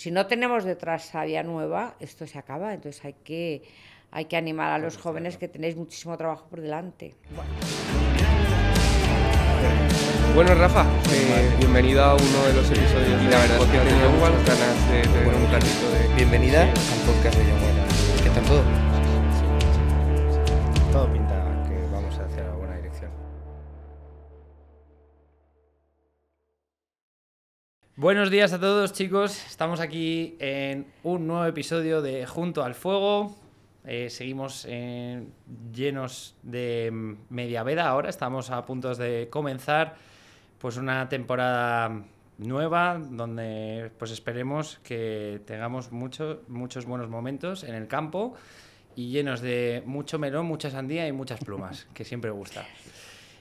si no tenemos detrás sabia nueva, esto se acaba. Entonces hay que, hay que animar a pues los jóvenes que tenéis muchísimo trabajo por delante. Bueno. Rafa, eh, bienvenido bienvenida a uno de los episodios de la verdad de un pues, de... Bienvenida al podcast de Yamuela. ¿Qué tal todo? Todo pintado. Buenos días a todos chicos, estamos aquí en un nuevo episodio de Junto al Fuego. Eh, seguimos eh, llenos de mm, media veda ahora, estamos a punto de comenzar pues una temporada nueva donde pues esperemos que tengamos muchos muchos buenos momentos en el campo y llenos de mucho melón, mucha sandía y muchas plumas, que siempre gusta.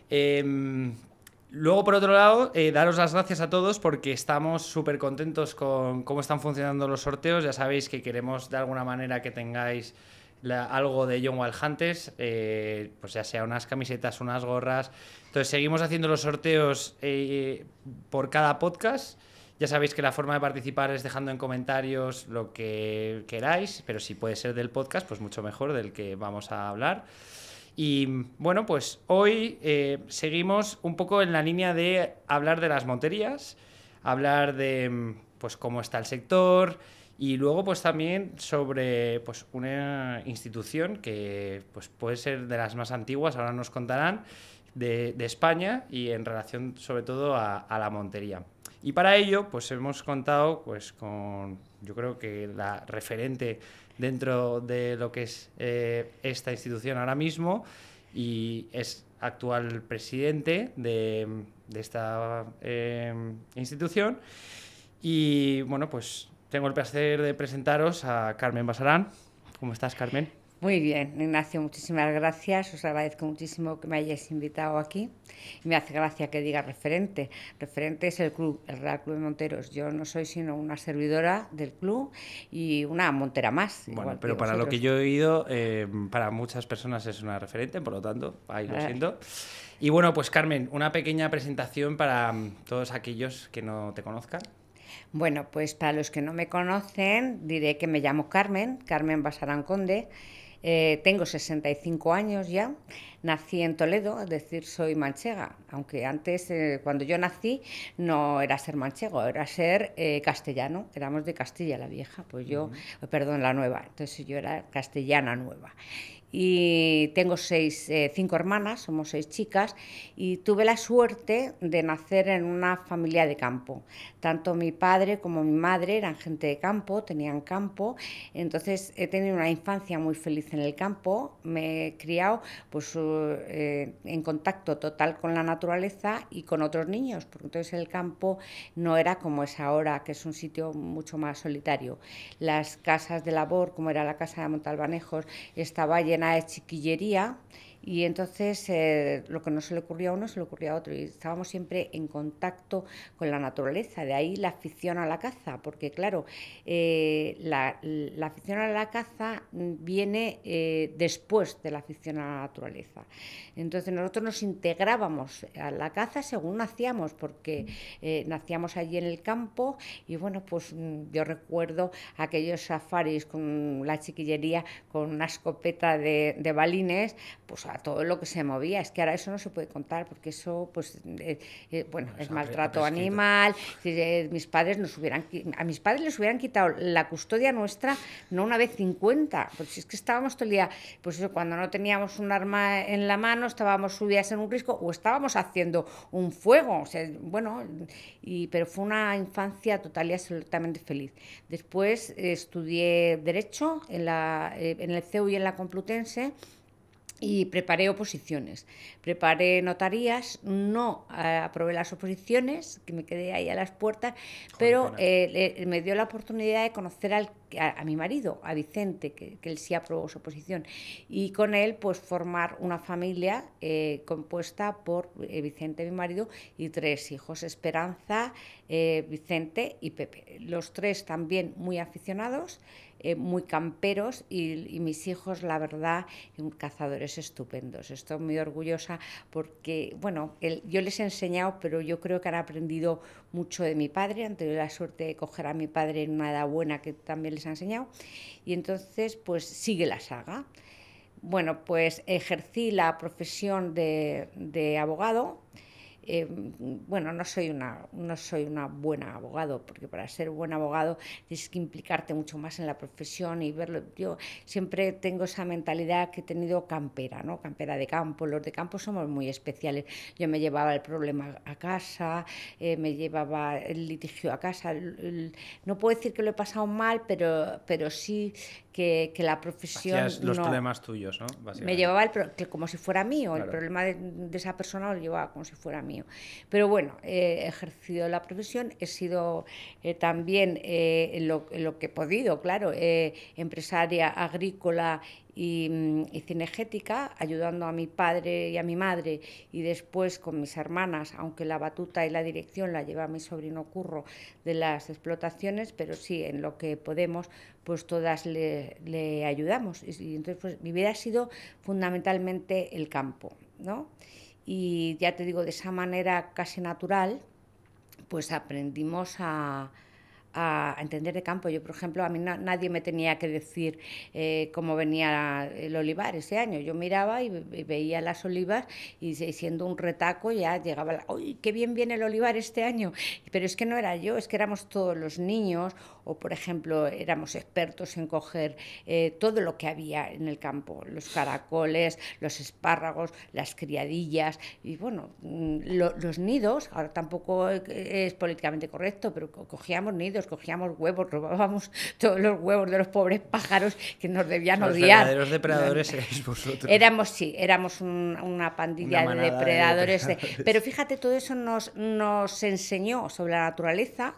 Em, Luego, por otro lado, eh, daros las gracias a todos porque estamos súper contentos con cómo están funcionando los sorteos. Ya sabéis que queremos de alguna manera que tengáis algo de John Wild Hunters, eh, pues ya sea unas camisetas, unas gorras. Entonces, seguimos haciendo los sorteos eh, por cada podcast. Ya sabéis que la forma de participar es dejando en comentarios lo que queráis, pero si puede ser del podcast, pues mucho mejor del que vamos a hablar. Y bueno, pues hoy eh, seguimos un poco en la línea de hablar de las monterías, hablar de pues cómo está el sector y luego pues también sobre pues una institución que pues puede ser de las más antiguas, ahora nos contarán, de, España y en relación sobre todo a, a, la montería. Y para ello pues hemos contado pues con yo creo que la referente dentro de lo que es eh, esta institución ahora mismo y es actual presidente de, esta eh, institución. Y bueno, pues tengo el placer de presentaros a Carmen Basarán. ¿Cómo estás, Carmen? Muy bien, Ignacio, muchísimas gracias. Os agradezco muchísimo que me hayáis invitado aquí. Y me hace gracia que diga referente. Referente es el club, el Real Club de Monteros. Yo no soy sino una servidora del club y una montera más. Bueno, pero para lo que yo he oído, eh, para muchas personas es una referente, por lo tanto, ahí lo eh. siento. Y bueno, pues Carmen, una pequeña presentación para todos aquellos que no te conozcan. Bueno, pues para los que no me conocen, diré que me llamo Carmen, Carmen Basarán Conde. Eh, tengo 65 años ya, nací en Toledo, es decir, soy manchega, aunque antes, eh, cuando yo nací, no era ser manchego, era ser eh, castellano, éramos de Castilla la Vieja, pues yo, perdón, la nueva, entonces yo era castellana nueva y tengo seis, eh, cinco hermanas, somos seis chicas, y tuve la suerte de nacer en una familia de campo. Tanto mi padre como mi madre eran gente de campo, tenían campo, entonces he tenido una infancia muy feliz en el campo, me he criado pues, eh, en contacto total con la naturaleza y con otros niños, porque entonces el campo no era como es ahora, que es un sitio mucho más solitario. Las casas de labor, como era la casa de Montalbanejos, estaba llena de chiquillería y entonces eh, lo que no se le ocurría a uno se le ocurría a otro y estábamos siempre en contacto con la naturaleza, de ahí la afición a la caza, porque claro, eh, la, afición a la caza viene eh, después de la afición a la naturaleza. Entonces nosotros nos integrábamos a la caza según nacíamos, porque nacíamos allí en el campo y bueno, pues mm, yo recuerdo aquellos safaris con la chiquillería, con una escopeta de, de balines, pues todo lo que se movía. Es que ahora eso no se puede contar porque eso, pues, eh, eh, bueno, es maltrato animal. Eh, mis padres nos hubieran, a mis padres les hubieran quitado la custodia nuestra, no una vez 50, porque si es que estábamos todo el día, pues eso, cuando no teníamos un arma en la mano, estábamos subidas en un risco o estábamos haciendo un fuego. O sea, bueno, y, pero fue una infancia total y absolutamente feliz. Después estudié Derecho en, la, en el CEU y en la Complutense y preparé oposiciones, preparé notarías, no eh, aprobé las oposiciones, que me quedé ahí a las puertas, pero eh, me dio la oportunidad de conocer a, mi marido, a Vicente, que, él sí aprobó su oposición, y con él pues formar una familia eh, compuesta por Vicente, mi marido, y tres hijos, Esperanza, Vicente y Pepe. Los tres también muy aficionados. Eh, muy camperos y, mis hijos, la verdad, cazadores estupendos. Estoy muy orgullosa porque, bueno, yo les he enseñado, pero yo creo que han aprendido mucho de mi padre. Han tenido la suerte de coger a mi padre en una edad buena que también les ha enseñado. Y entonces, pues sigue la saga. Bueno, pues ejercí la profesión de, de abogado eh, bueno, no soy, una, no soy una buena abogado, porque para ser buen abogado tienes que implicarte mucho más en la profesión y verlo. Yo siempre tengo esa mentalidad que he tenido campera, ¿no? Campera de campo. Los de campo somos muy especiales. Yo me llevaba el problema a casa, eh, me llevaba el litigio a casa. no puedo decir que lo he pasado mal, pero, pero sí que, la profesión... los problemas tuyos, ¿no? Me llevaba el como si fuera mío, el problema de, esa persona lo llevaba como si fuera mío. Pero bueno, he ejercido la profesión, he sido eh, también eh, lo, que he podido, claro, eh, empresaria agrícola Mm, y, cinegética, ayudando a mi padre y a mi madre y después con mis hermanas, aunque la batuta y la dirección la lleva mi sobrino Curro de las explotaciones, pero sí, en lo que podemos, pues todas le, ayudamos. Y, y, entonces, pues mi vida ha sido fundamentalmente el campo, ¿no? Y ya te digo, de esa manera casi natural, pues aprendimos a, a, entender de campo. Yo, por ejemplo, a mí nadie me tenía que decir eh, cómo venía el olivar ese año. Yo miraba y, veía las olivas y, siendo un retaco ya llegaba, la, qué bien viene el olivar este año! Pero es que no era yo, es que éramos todos los niños o por ejemplo éramos expertos en coger eh, todo lo que había en el campo, los caracoles, los espárragos, las criadillas y bueno, mm, los nidos, ahora tampoco eh, es políticamente correcto, pero cogíamos nidos, cogíamos huevos, robábamos todos los huevos de los pobres pájaros que nos debían los odiar. Verdaderos depredadores erais vosotros. Éramos, sí, éramos una pandilla de, depredadores, pero fíjate, todo eso nos enseñó sobre la naturaleza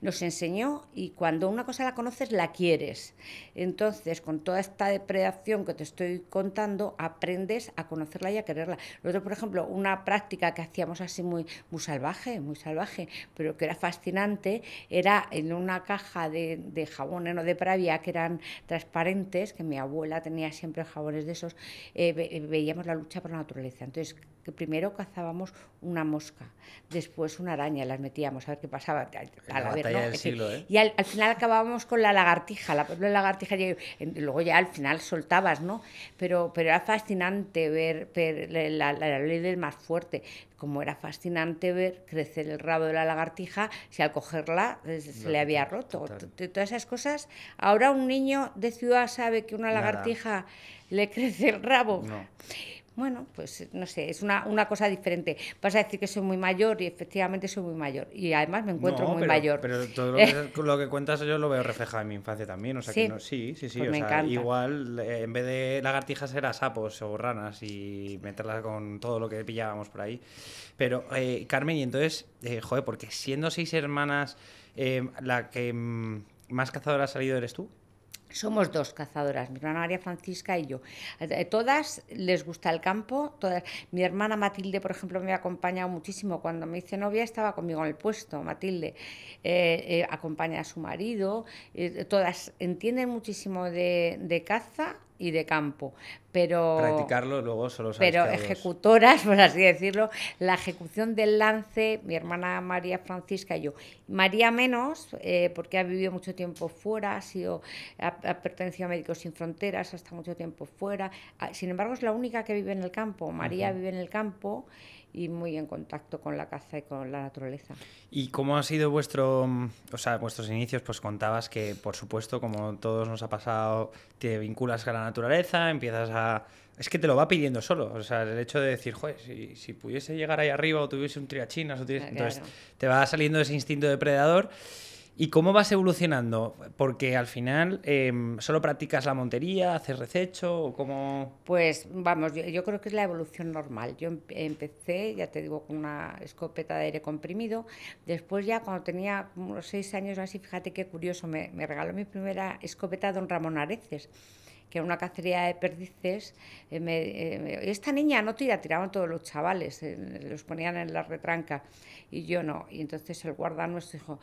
nos enseñó y cuando una cosa la conoces, la quieres. Entonces, con toda esta depredación que te estoy contando, aprendes a conocerla y a quererla. Nosotros, por ejemplo, una práctica que hacíamos así muy, muy salvaje, muy salvaje, pero que era fascinante, era en una caja de, jabones, no de pravia, que eran transparentes, que mi abuela tenía siempre jabones de esos, eh, veíamos la lucha por la naturaleza. Entonces, que primero cazábamos una mosca, después una araña, las metíamos a ver qué pasaba. Y al, final acabábamos con la lagartija, la, lagartija, y luego ya al final soltabas, ¿no? Pero, pero era fascinante ver, la, ley del más fuerte, como era fascinante ver crecer el rabo de la lagartija si al cogerla eh, se, le había roto. Todas esas cosas. Ahora un niño de ciudad sabe que una lagartija le crece el rabo bueno, pues no sé, es una, cosa diferente. Vas a decir que soy muy mayor y efectivamente soy muy mayor. Y además me encuentro muy mayor. Pero todo lo que, cuentas yo lo veo reflejado en mi infancia también. O sea, sí, que sí, sí. sí pues o sea, Igual, eh, en vez de lagartijas era sapos o ranas y meterlas con todo lo que pillábamos por ahí. Pero, eh, Carmen, y entonces, eh, joder, porque siendo seis hermanas, eh, la que mm, más cazadora ha salido eres tú. Somos dos cazadoras, mi hermana María Francisca y yo. Eh, todas les gusta el campo, todas. Mi hermana Matilde, por ejemplo, me ha acompañado muchísimo. Cuando me hice novia estaba conmigo en el puesto, Matilde. Eh, eh, acompaña a su marido. todas entienden muchísimo de caza, y de campo. Pero, Practicarlo luego solo sabes Pero ejecutoras, por así decirlo, la ejecución del lance, mi hermana María Francisca y yo. María menos, eh, porque ha vivido mucho tiempo fuera, ha, sido, ha, pertenecido a Médicos Sin Fronteras, hasta mucho tiempo fuera. Ah, sin embargo, es la única que vive en el campo. María vive en el campo y muy en contacto con la caza y con la naturaleza. ¿Y cómo ha sido vuestro, mm, o sea, vuestros inicios? Pues contabas que, por supuesto, como todos nos ha pasado, te vinculas a la naturaleza, empiezas a... Es que te lo va pidiendo solo, o sea, el hecho de decir, joder, si, si pudiese llegar ahí arriba o tuviese un triachinas, ah, entonces te va saliendo ese instinto depredador. ¿Y cómo vas evolucionando? Porque al final, em, ¿solo practicas la montería, haces rececho o cómo...? Pues vamos, yo, creo que es la evolución normal. Yo em, empecé, ya te digo, con una escopeta de aire comprimido. Después ya cuando tenía unos seis años o así, fíjate qué curioso, me, me regaló mi primera escopeta don Ramón Areces que era una cacería de perdices, eh, eh, esta niña no tira, tiraban todos los chavales, eh, los ponían en la retranca y yo no. Y entonces el guarda nuestro dijo,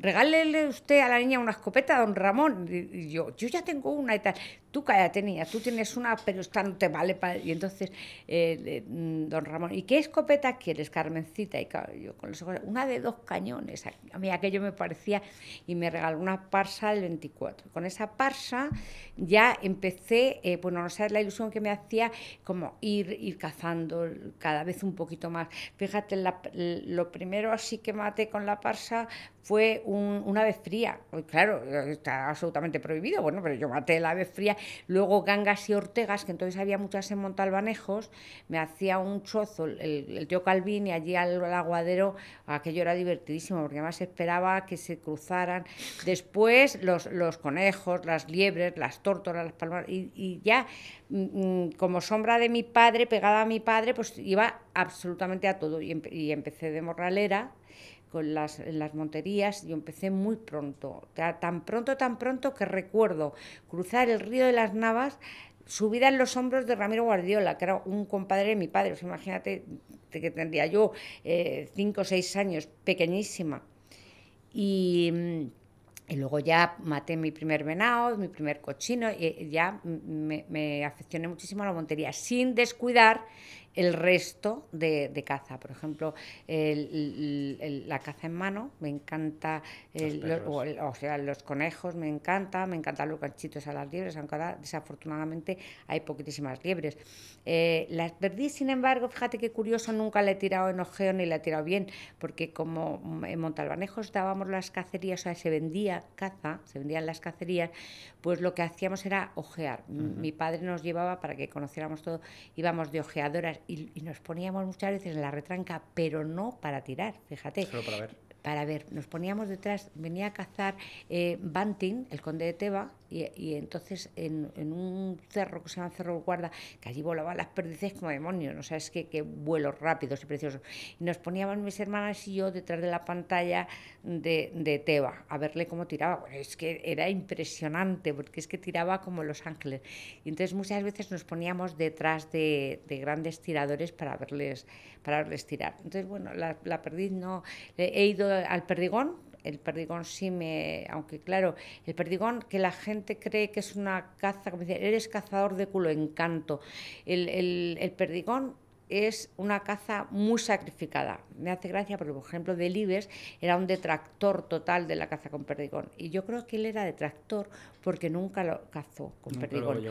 regálele usted a la niña una escopeta, don Ramón. y yo, yo ya tengo una y tal tú ya niña, tú tienes una, pero esta no te vale. Para... Y entonces, eh, mm, don Ramón, ¿y qué escopeta quieres, Carmencita? Y claro, yo con los una de dos cañones. A mí aquello me parecía, y me regaló una parsa del 24. Con esa parsa ya empecé, eh, bueno, no sé, la ilusión que me hacía, como ir, ir cazando cada vez un poquito más. Fíjate, lo primero así que maté con la parsa fue una vez ave fría. Pues claro, está absolutamente prohibido, bueno, pero yo maté la ave fría luego Gangas y Ortegas, que entonces había muchas en Montalbanejos, me hacía un chozo el, tío Calvin y allí al, aguadero, aquello era divertidísimo, porque además esperaba que se cruzaran. Después los, conejos, las liebres, las tórtolas, las palmas, y, ya mm, mm, como sombra de mi padre, pegada a mi padre, pues iba absolutamente a todo. y empecé de morralera con las, las monterías, yo empecé muy pronto, tan pronto, tan pronto que recuerdo cruzar el río de las Navas subida en los hombros de Ramiro Guardiola, que era un compadre de mi padre, imagínate que tendría yo eh, cinco o seis años, pequeñísima. Mm, y, luego ya maté mi primer venado, mi primer cochino, y ya me, me, aficioné muchísimo a la montería, sin descuidar el resto de, de caza. Por ejemplo, la caza en mano, me encanta, o, sea, los conejos, me encanta, me encantan los ganchitos a las liebres, aunque ahora desafortunadamente hay poquitísimas liebres. Eh, las perdí, sin embargo, fíjate qué curioso, nunca le he tirado en ojeo ni le he tirado bien, porque como en Montalbanejos dábamos las cacerías, o sea, se vendía caza, se vendían las cacerías, pues lo que hacíamos era ojear. Mi padre nos llevaba para que conociéramos todo, íbamos de ojeadoras y, nos poníamos muchas veces en la retranca, pero no para tirar, fíjate. Solo para ver. Para ver, nos poníamos detrás, venía a cazar eh, Banting, el conde de Teba, y, entonces en, un cerro que se llama Cerro Guarda, que allí volaban las perdices como demonios, no sabes que qué vuelos rápidos y preciosos. Y nos poníamos mis hermanas y yo detrás de la pantalla de, de Teba a verle cómo tiraba. Bueno, es que era impresionante porque es que tiraba como Los Ángeles. Y entonces muchas veces nos poníamos detrás de, de grandes tiradores para verles, para verles tirar. Entonces, bueno, la, la perdiz no... He ido al perdigón el perdigón sí me, aunque claro, el perdigón que la gente cree que es una caza, como eres cazador de culo encanto. El, el perdigón es una caza muy sacrificada. Me hace gracia porque, por ejemplo, Delibes era un detractor total de la caza con perdigón. Y yo creo que él era detractor porque nunca lo cazó con perdigón.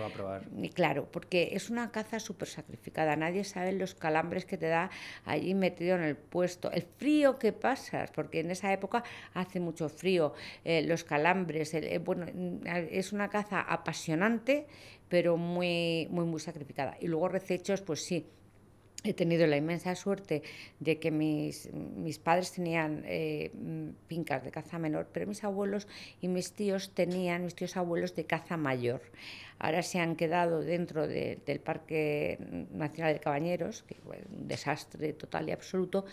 claro, porque es una caza súper sacrificada. Nadie sabe los calambres que te da allí metido en el puesto. El frío que pasas, porque en esa época hace mucho frío. Eh, los calambres, eh, bueno, mm, es una caza apasionante, pero muy, muy, muy sacrificada. Y luego recechos, pues sí He tenido la inmensa suerte de que mis, padres tenían eh, fincas de caza menor, pero mis abuelos y mis tíos tenían, mis tíos abuelos de caza mayor. Ahora se han quedado dentro del Parque Nacional de Cabañeros, que fue un desastre total y absoluto,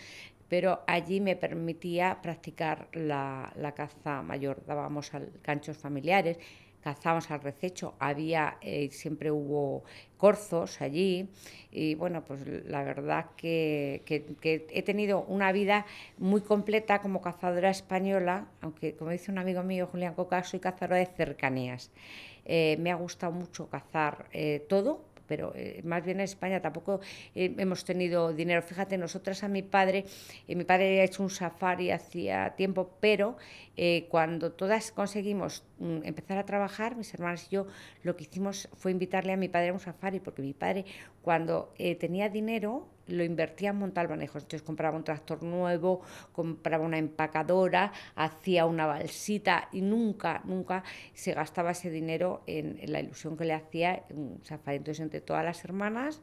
pero allí me permitía practicar la, caza mayor. Dábamos al, ganchos familiares, cazábamos al rececho, había, eh, siempre hubo corzos allí y bueno, pues la verdad que, que, he tenido una vida muy completa como cazadora española, aunque como dice un amigo mío, Julián Coca, soy cazadora de cercanías. Eh, me ha gustado mucho cazar eh, todo, pero eh, más bien en España tampoco eh, hemos tenido dinero. Fíjate, nosotras a mi padre, eh, mi padre ha hecho un safari hacía tiempo, pero cuando todas conseguimos mm, empezar a trabajar, mis hermanas y yo, lo que hicimos fue invitarle a mi padre a un safari, porque mi padre cuando tenía dinero, lo invertía en manejos... Entonces compraba un tractor nuevo, compraba una empacadora, hacía una balsita y nunca, nunca se gastaba ese dinero en, la ilusión que le hacía un safari. Entonces, entre todas las hermanas,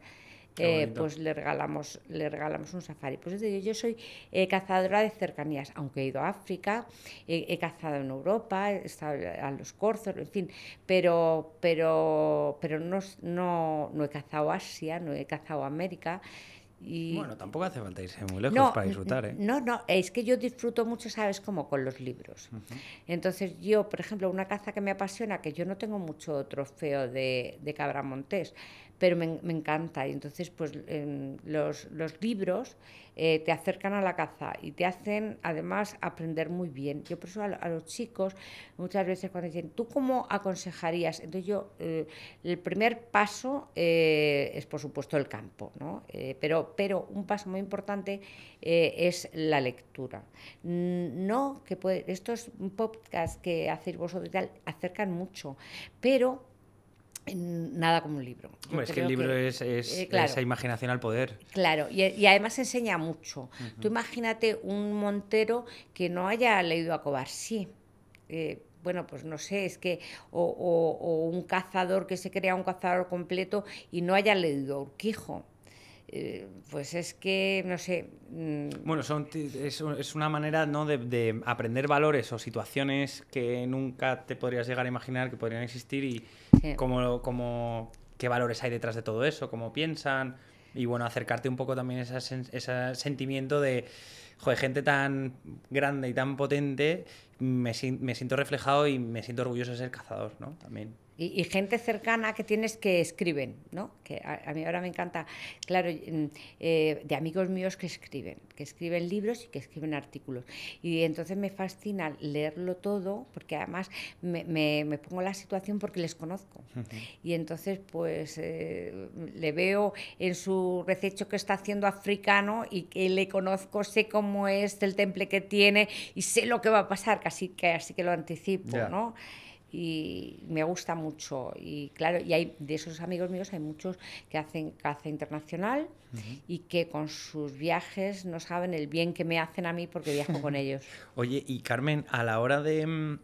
eh, pues le regalamos, le regalamos un safari. Pues yo, yo soy eh, cazadora de cercanías, aunque he ido a África, he cazado en Europa, he estado a los corzos, en fin, pero, pero, pero no, no, no he cazado Asia, no he cazado América bueno, tampoco hace falta irse muy lejos para disfrutar. ¿eh? No, no, es que yo disfruto mucho, ¿sabes? Como con los libros. Entonces yo, por ejemplo, una caza que me apasiona, que yo no tengo mucho trofeo de, de cabra montés, pero me, encanta. Y entonces, pues los, libros eh, te acercan a la caza y te hacen, además, aprender muy bien. Yo por eso a, los chicos, muchas veces cuando dicen, ¿tú cómo aconsejarías? Entonces yo, eh, el primer paso eh, es, por supuesto, el campo, ¿no? pero, pero un paso muy importante es la lectura. Mm, no, que puede, estos podcasts que hacéis vosotros y tal acercan mucho, pero nada como un libro. es que el libro es, eh, esa imaginación al poder. Claro, y, además enseña mucho. Tú imagínate un montero que no haya leído a Cobar eh, bueno, pues no sé, es que, o, un cazador que se crea un cazador completo y no haya leído a Urquijo. Eh, pues es que, no sé... Mm, bueno, son, es, una manera ¿no? de, aprender valores o situaciones que nunca te podrías llegar a imaginar que podrían existir y como, como, qué valores hay detrás de todo eso, cómo piensan y bueno, acercarte un poco también a ese, sentimiento de, gente tan grande y tan potente, me, siento reflejado y me siento orgulloso de ser cazador, ¿no? También y, gente cercana que tienes que escriben, ¿no? Que a, mí ahora me encanta, claro, mm, eh, de amigos míos que escriben, que escriben libros y que escriben artículos. Y entonces me fascina leerlo todo, porque además me, me, pongo la situación porque les conozco. Y entonces, pues, eh, le veo en su rececho que está haciendo africano y que le conozco, sé cómo es el temple que tiene y sé lo que va a pasar, casi que así que lo anticipo, ¿no? y me gusta mucho. Y claro, y hay de esos amigos míos hay muchos que hacen caza internacional y que con sus viajes no saben el bien que me hacen a mí porque viajo con ellos. Oye, y Carmen, a la hora de,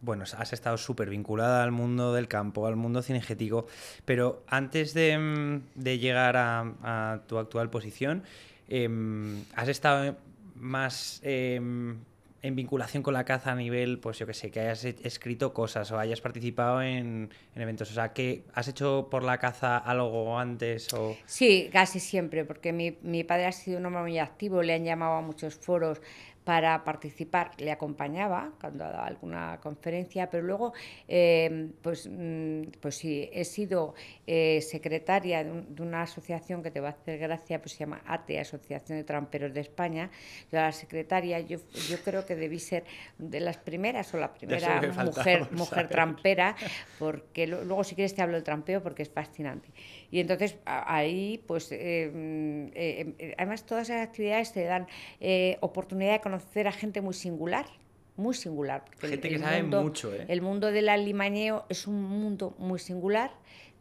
bueno, has estado súper vinculada al mundo del campo, al mundo cinegético, pero antes de, llegar a, tu actual posición, em, has estado más em, en vinculación con la caza a nivel, pues yo que sé, que hayas escrito cosas o hayas participado en, eventos. O sea, que has hecho por la caza algo antes o... Sí, casi siempre, porque mi, mi padre ha sido un hombre muy activo, le han llamado a muchos foros, para participar. Le acompañaba cuando daba alguna conferencia, pero luego, eh, pues, mm, pues sí, he sido eh, secretaria de, una asociación que te va a hacer gracia, pues se llama ATE, Asociación de Tramperos de España. Yo la secretaria, yo, creo que debí ser de las primeras o la primera mujer, mujer trampera, porque luego si quieres te hablo del trampeo porque es fascinante. Y entonces ahí, pues, eh, mm, eh, em, eh, además todas esas actividades te dan oportunidad de conocer a gente muy singular muy singular. Gente el, que sabe mucho, ¿eh? El mundo del alimañeo es un mundo muy singular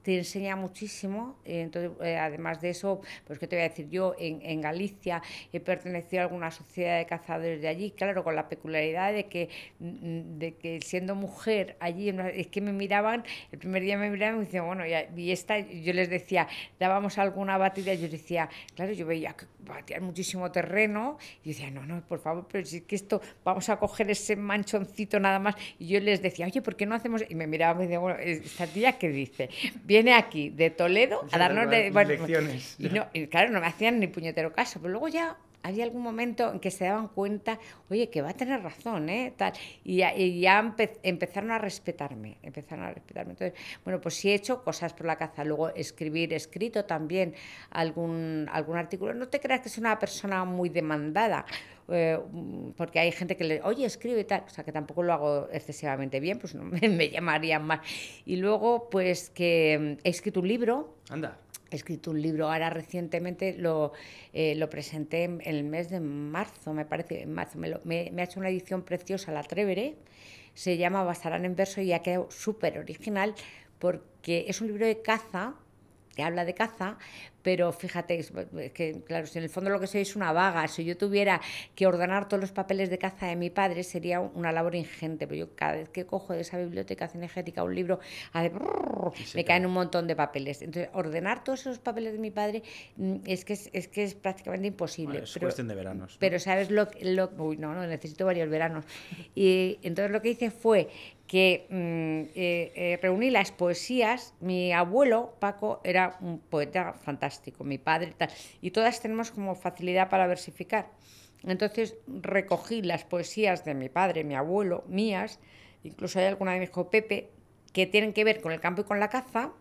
te enseña muchísimo. Eh, entonces, eh, además de eso, pues que te voy a decir, yo en, Galicia he pertenecido a alguna sociedad de cazadores de allí, claro, con la peculiaridad de que, mm, de que siendo mujer allí, es que me miraban, el primer día me miraban y me decían, bueno, y, esta, yo les decía, dábamos alguna batida, yo decía, claro, yo veía que batían muchísimo terreno, y yo decía, no, no, por favor, pero si es que esto, vamos a coger ese manchoncito nada más, y yo les decía, oye, ¿por qué no hacemos? Y me miraban y me decían, bueno, ¿esta tía qué dice? viene aquí de Toledo a darnos lecciones. no, y claro, no me hacían ni puñetero caso, pero luego ya había algún momento en que se daban cuenta, oye, que va a tener razón, ¿eh? Tal, y ya, empezaron a respetarme, empezaron a respetarme. Entonces, bueno, pues sí he hecho cosas por la caza, luego escribir, escrito también algún, algún artículo. No te creas que es una persona muy demandada, eh, porque hay gente que le, oye, escribe y tal, o sea, que tampoco lo hago excesivamente bien, pues no me, me llamarían más. Y luego, pues que mm, he escrito un libro. Anda he escrito un libro. Ahora recientemente eh, lo, presenté en el mes de marzo, me parece, en marzo. Me, ha hecho una edición preciosa, la Trevere. Se llama Basarán en verso y ha quedado súper original porque es un libro de caza, que habla de caza, pero fíjate, que claro, si en el fondo lo que soy es una vaga, si yo tuviera que ordenar todos los papeles de caza de mi padre sería una labor ingente, pero yo cada vez que cojo de esa biblioteca cinegética un libro, me caen un montón de papeles. Entonces, ordenar todos esos papeles de mi padre mm, es que es, que es prácticamente imposible. es cuestión de veranos. Pero sabes lo uy, no, no, necesito varios veranos. Y entonces lo que hice fue que mm, eh, eh, reuní las poesías. Mi abuelo, Paco, era un poeta fantástico mi padre tal. Y todas tenemos como facilidad para versificar. Entonces recogí las poesías de mi padre, mi abuelo, mías, incluso hay alguna de mi hijo Pepe, que tienen que ver con el campo y con la caza,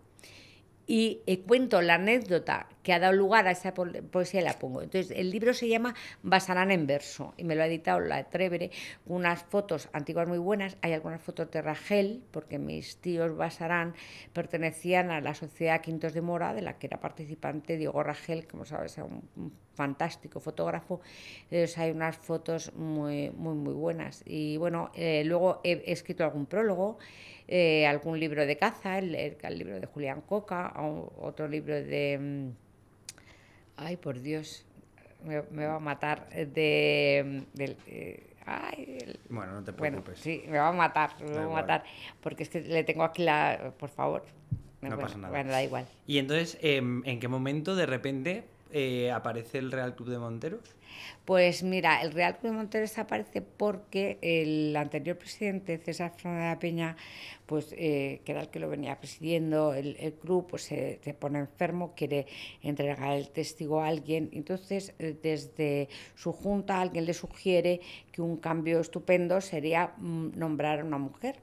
y eh, cuento la anécdota que ha dado lugar a esa poesía y la pongo. Entonces, el libro se llama Basarán en verso y me lo ha editado la Trevere unas fotos antiguas muy buenas. Hay algunas fotos de Rajel, porque mis tíos Basarán pertenecían a la Sociedad Quintos de Mora, de la que era participante Diego Rajel, como sabes, un fantástico fotógrafo, hay unas fotos muy, muy, muy buenas. Y bueno, eh, luego he escrito algún prólogo, eh, algún libro de caza, el, libro de Julián Coca, otro libro de... Mm, ay, por Dios, me, va a matar. Eh, de, mm, bueno, no te preocupes. sí, me va a matar, me va a matar. Porque es que le tengo aquí la... Por favor. No, pasa nada. da igual. Y entonces, em, ¿en qué momento de repente eh, aparece el Real Club de Monteros? Pues mira, el Real Club de Monteros aparece porque el anterior presidente, César Fernández de Peña, pues, eh, que era el que lo venía presidiendo, el, club pues, se, se, pone enfermo, quiere entregar el testigo a alguien. Entonces, eh, desde su junta, alguien le sugiere que un cambio estupendo sería mm, nombrar a una mujer.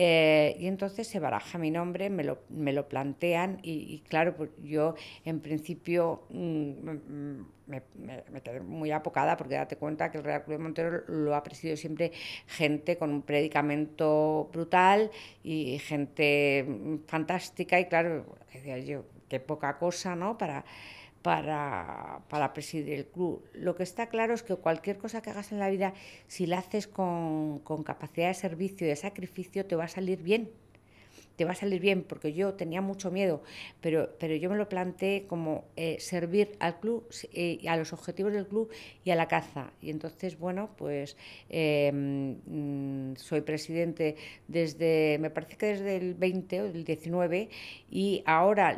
Eh, y entonces se baraja mi nombre, me lo, me lo plantean y, claro, pues yo en principio mm, mm, me, quedé muy apocada porque date cuenta que el Real Club de Montero lo ha presidido siempre gente con un predicamento brutal y gente mm, fantástica y claro, decía yo, qué poca cosa, ¿no? Para, para, para, presidir el club. Lo que está claro es que cualquier cosa que hagas en la vida, si la haces con, con capacidad de servicio y de sacrificio, te va a salir bien te va a salir bien, porque yo tenía mucho miedo, pero, pero yo me lo planteé como eh, servir al club, eh, a los objetivos del club y a la caza. Y entonces, bueno, pues em, mm, soy presidente desde, me parece que desde el 20 o el 19, y ahora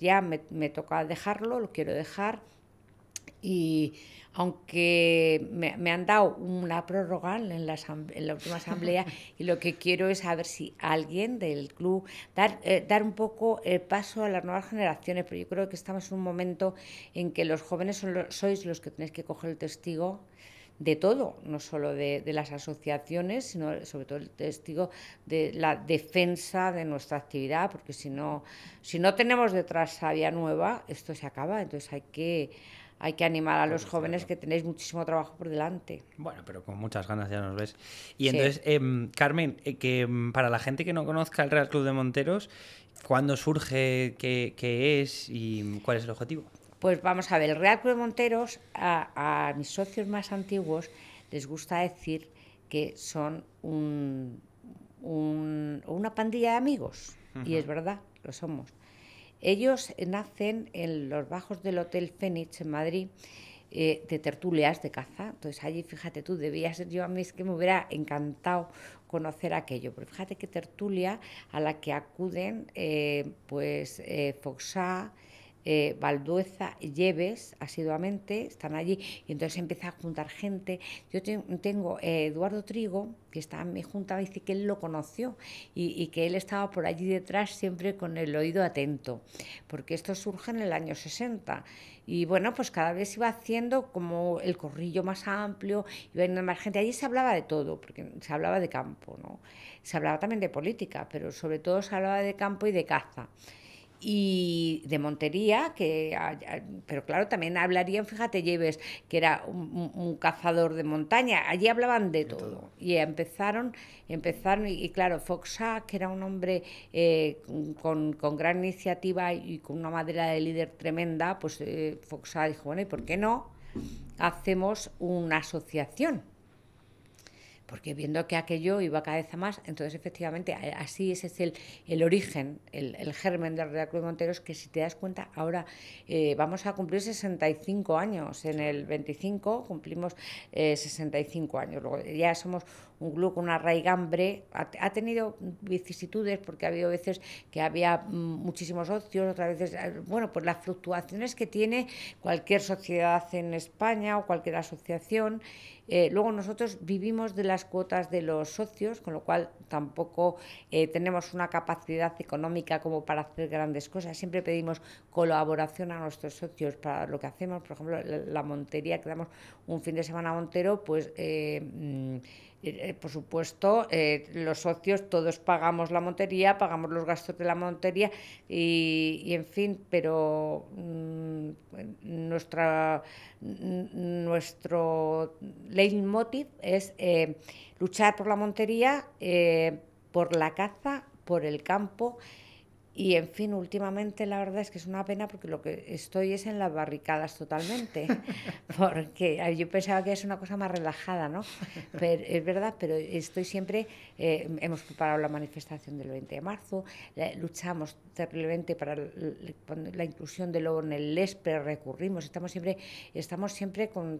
ya me, me toca dejarlo, lo quiero dejar. Y, aunque me, han dado una prórroga en la, última asamblea y lo que quiero es saber si alguien del club, dar, eh, dar un poco el paso a las nuevas generaciones, pero yo creo que estamos en un momento en que los jóvenes sois los que tenéis que coger el testigo de todo, no solo de, las asociaciones, sino sobre todo el testigo de la defensa de nuestra actividad, porque si no, si no tenemos detrás Vía nueva, esto se acaba, entonces hay que, hay que animar a pues los jóvenes que tenéis muchísimo trabajo por delante. Bueno, pero con muchas ganas ya nos ves. Y entonces, em, Carmen, eh, que em, para la gente que no conozca el Real Club de Monteros, ¿cuándo surge, qué, es y cuál es el objetivo? Pues vamos a ver, el Real Club de Monteros, a, mis socios más antiguos les gusta decir que son un, una pandilla de amigos, y es verdad, lo somos ellos nacen en los bajos del Hotel Fénix en Madrid. Eh, de tertulias de caza. Entonces allí, fíjate tú, debía ser yo a mí, es que me hubiera encantado conocer aquello. Pero fíjate qué tertulia a la que acuden eh, pues eh, Foxá, eh, Valdueza lleves asiduamente, están allí, y entonces empieza a juntar gente. Yo tengo a eh, Eduardo Trigo, que está en mi junta, dice que él lo conoció y, que él estaba por allí detrás siempre con el oído atento, porque esto surge en el año 60. Y bueno, pues cada vez iba haciendo como el corrillo más amplio, iba yendo más gente. Allí se hablaba de todo, porque se hablaba de campo, ¿no? Se hablaba también de política, pero sobre todo se hablaba de campo y de caza y de Montería, que, pero claro, también hablarían, fíjate, Lleves, que era un, cazador de montaña, allí hablaban de, todo. Y empezaron, empezaron y, claro, Foxa, que era un hombre eh, con, gran iniciativa y con una madera de líder tremenda, pues eh, Foxa dijo, bueno, ¿y por qué no hacemos una asociación? porque viendo que aquello iba cada vez a más, entonces efectivamente así ese es el, el origen, el, el, germen del Real Club Monteros, que si te das cuenta, ahora eh, vamos a cumplir 65 años, en el 25 cumplimos 65 eh, años, luego ya somos un club con una raigambre. Ha, tenido vicisitudes porque ha habido veces que había mm, muchísimos socios, otras veces, eh, bueno, pues las fluctuaciones que tiene cualquier sociedad en España o cualquier asociación. Eh, luego nosotros vivimos de las cuotas de los socios, con lo cual tampoco eh, tenemos una capacidad económica como para hacer grandes cosas. Siempre pedimos colaboración a nuestros socios para lo que hacemos. Por ejemplo, la, montería que damos un fin de semana Montero, pues mm, eh, eh, por supuesto, eh, los socios todos pagamos la montería, pagamos los gastos de la montería y, en fin, pero mm, nuestra, mm, nuestro leitmotiv es luchar por la montería, por la caza, por el campo y en fin, últimamente la verdad es que es una pena porque lo que estoy es en las barricadas totalmente, porque yo pensaba que es una cosa más relajada, ¿no? es verdad, pero estoy siempre, eh, hemos preparado la manifestación del 20 de marzo, luchamos terriblemente para la, inclusión de lobo en el LESPRE, recurrimos, estamos siempre, estamos siempre con,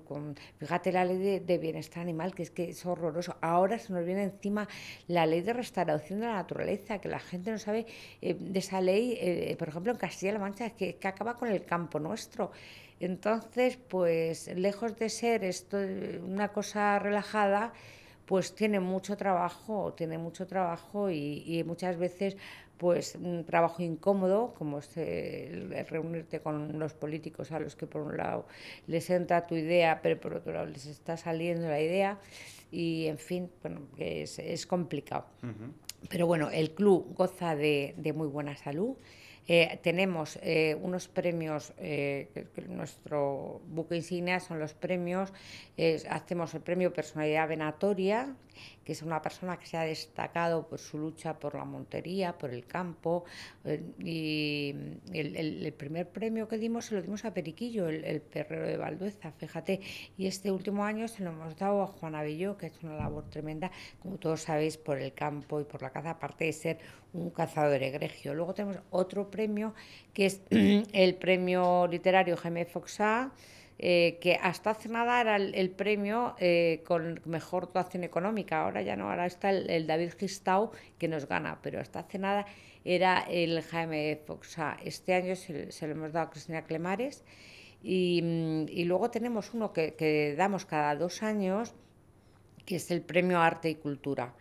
fíjate la ley de, bienestar animal, que es que es horroroso. Ahora se nos viene encima la ley de restauración de la naturaleza, que la gente no sabe... Eh, esa ley, eh, por ejemplo, en Castilla-La Mancha, que, que, acaba con el campo nuestro. Entonces, pues lejos de ser esto una cosa relajada, pues tiene mucho trabajo, tiene mucho trabajo y, muchas veces pues un trabajo incómodo, como es reunirte con los políticos a los que por un lado les entra tu idea, pero por otro lado les está saliendo la idea y en fin, es, complicado. Pero bueno, el club goza de, muy buena salud. Eh, tenemos eh, unos premios, eh, nuestro buque insignia son los premios, hacemos el premio Personalidad Venatoria, que es una persona que se ha destacado por su lucha por la montería, por el campo. Eh, y el, primer premio que dimos se lo dimos a Periquillo, el, perrero de Valdueza, fíjate. Y este último año se lo hemos dado a Juan Avelló, que ha una labor tremenda, como todos sabéis, por el campo y por la caza, aparte de ser un cazador egregio. Luego tenemos otro premio, que es el premio literario Jaime Foxá eh, que hasta hace nada era el, premio eh, con mejor actuación económica. Ahora ya no, ahora está el, David Gistau que nos gana, pero hasta hace nada era el Jaime Fox. O este año se, lo hemos dado a Cristina Clemares. Y, mm, luego tenemos uno que damos cada dos años, que es el premio Arte y Cultura.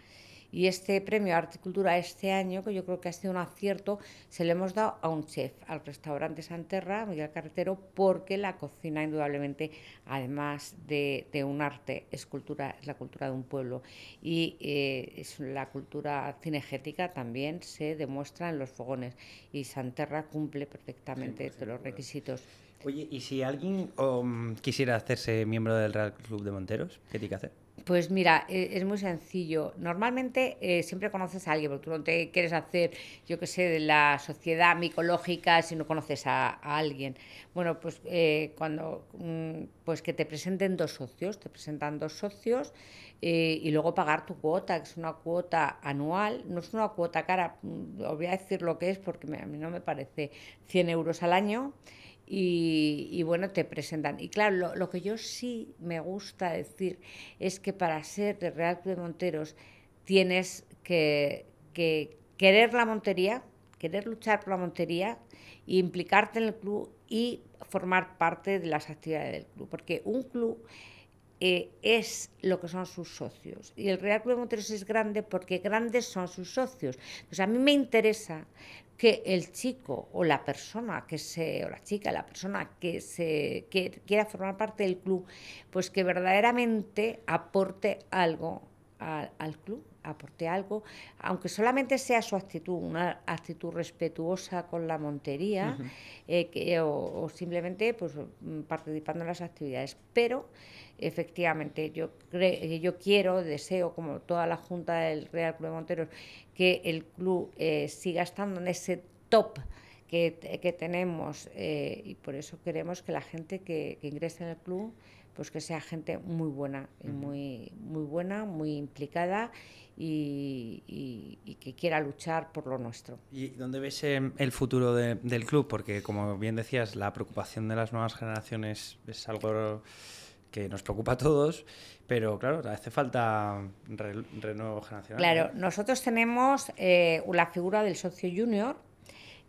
Y este premio Arte y Cultura este año, que yo creo que ha sido un acierto, se le hemos dado a un chef, al restaurante Santerra, Miguel Carretero, porque la cocina, indudablemente, además de, un arte, es es la cultura de un pueblo. Y eh, es la cultura cinegética también se demuestra en los fogones. Y Santerra cumple perfectamente todos los requisitos. Oye, ¿y si alguien um, quisiera hacerse miembro del Real Club de Monteros, qué tiene que hacer? Pues mira, e, es muy sencillo. Normalmente eh, siempre conoces a alguien, porque tú no te quieres hacer, yo qué sé, de la sociedad micológica si no conoces a, alguien. Bueno, pues eh, cuando, mm, pues que te presenten dos socios, te presentan dos socios eh, y luego pagar tu cuota, que es una cuota anual, no es una cuota cara, mm, os voy a decir lo que es porque a mí no me parece 100 euros al año. Y, bueno, te presentan. Y claro, lo, que yo sí me gusta decir es que para ser de Real Club de Monteros tienes que, querer la montería, querer luchar por la montería, e implicarte en el club y formar parte de las actividades del club. Porque un club eh, es lo que son sus socios. Y el Real Club de Monteros es grande porque grandes son sus socios. Entonces a mí me interesa que el chico o la persona que se o la chica la persona que se quiera formar parte del club pues que verdaderamente aporte algo al club aporte algo, aunque solamente sea su actitud, una actitud respetuosa con la montería eh, o, simplemente pues, mm, participando en las actividades. Pero efectivamente yo, eh, yo quiero, deseo, como toda la Junta del Real Club de Monteros, que el club eh, siga estando en ese top. Que, tenemos y por eso queremos que la gente que, que ingrese en el club pues que sea gente muy buena, muy, muy buena, muy implicada y, que quiera luchar por lo nuestro. ¿Y dónde ves em, el futuro del club? Porque como bien decías, la preocupación de las nuevas generaciones es algo que nos preocupa a todos, pero claro, hace falta re, renuevo generacional. Claro, nosotros tenemos eh, la figura del socio junior,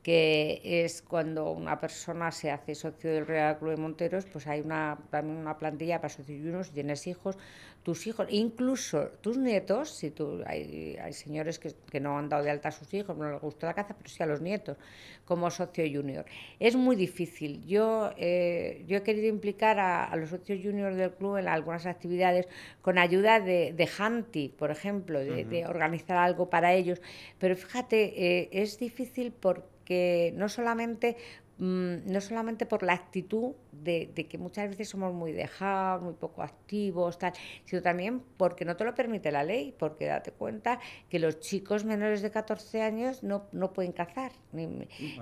que es cuando una persona se hace socio del Real Club de Monteros, pues hay una, también una plantilla para socios juniors, si tienes hijos, tus hijos, e incluso tus nietos, si tú, hay, hay señores que, que, no han dado de alta a sus hijos, no les gusta la caza, pero sí a los nietos, como socio junior. Es muy difícil. Yo, eh, yo he querido implicar a, los socios juniors del club en algunas actividades con ayuda de, de Hanti, por ejemplo, de, organizar algo para ellos, pero fíjate, eh, es difícil porque no solamente mm, no solamente por la actitud de, que muchas veces somos muy dejados, muy poco activos, tal, sino también porque no te lo permite la ley, porque date cuenta que los chicos menores de 14 años no, pueden cazar.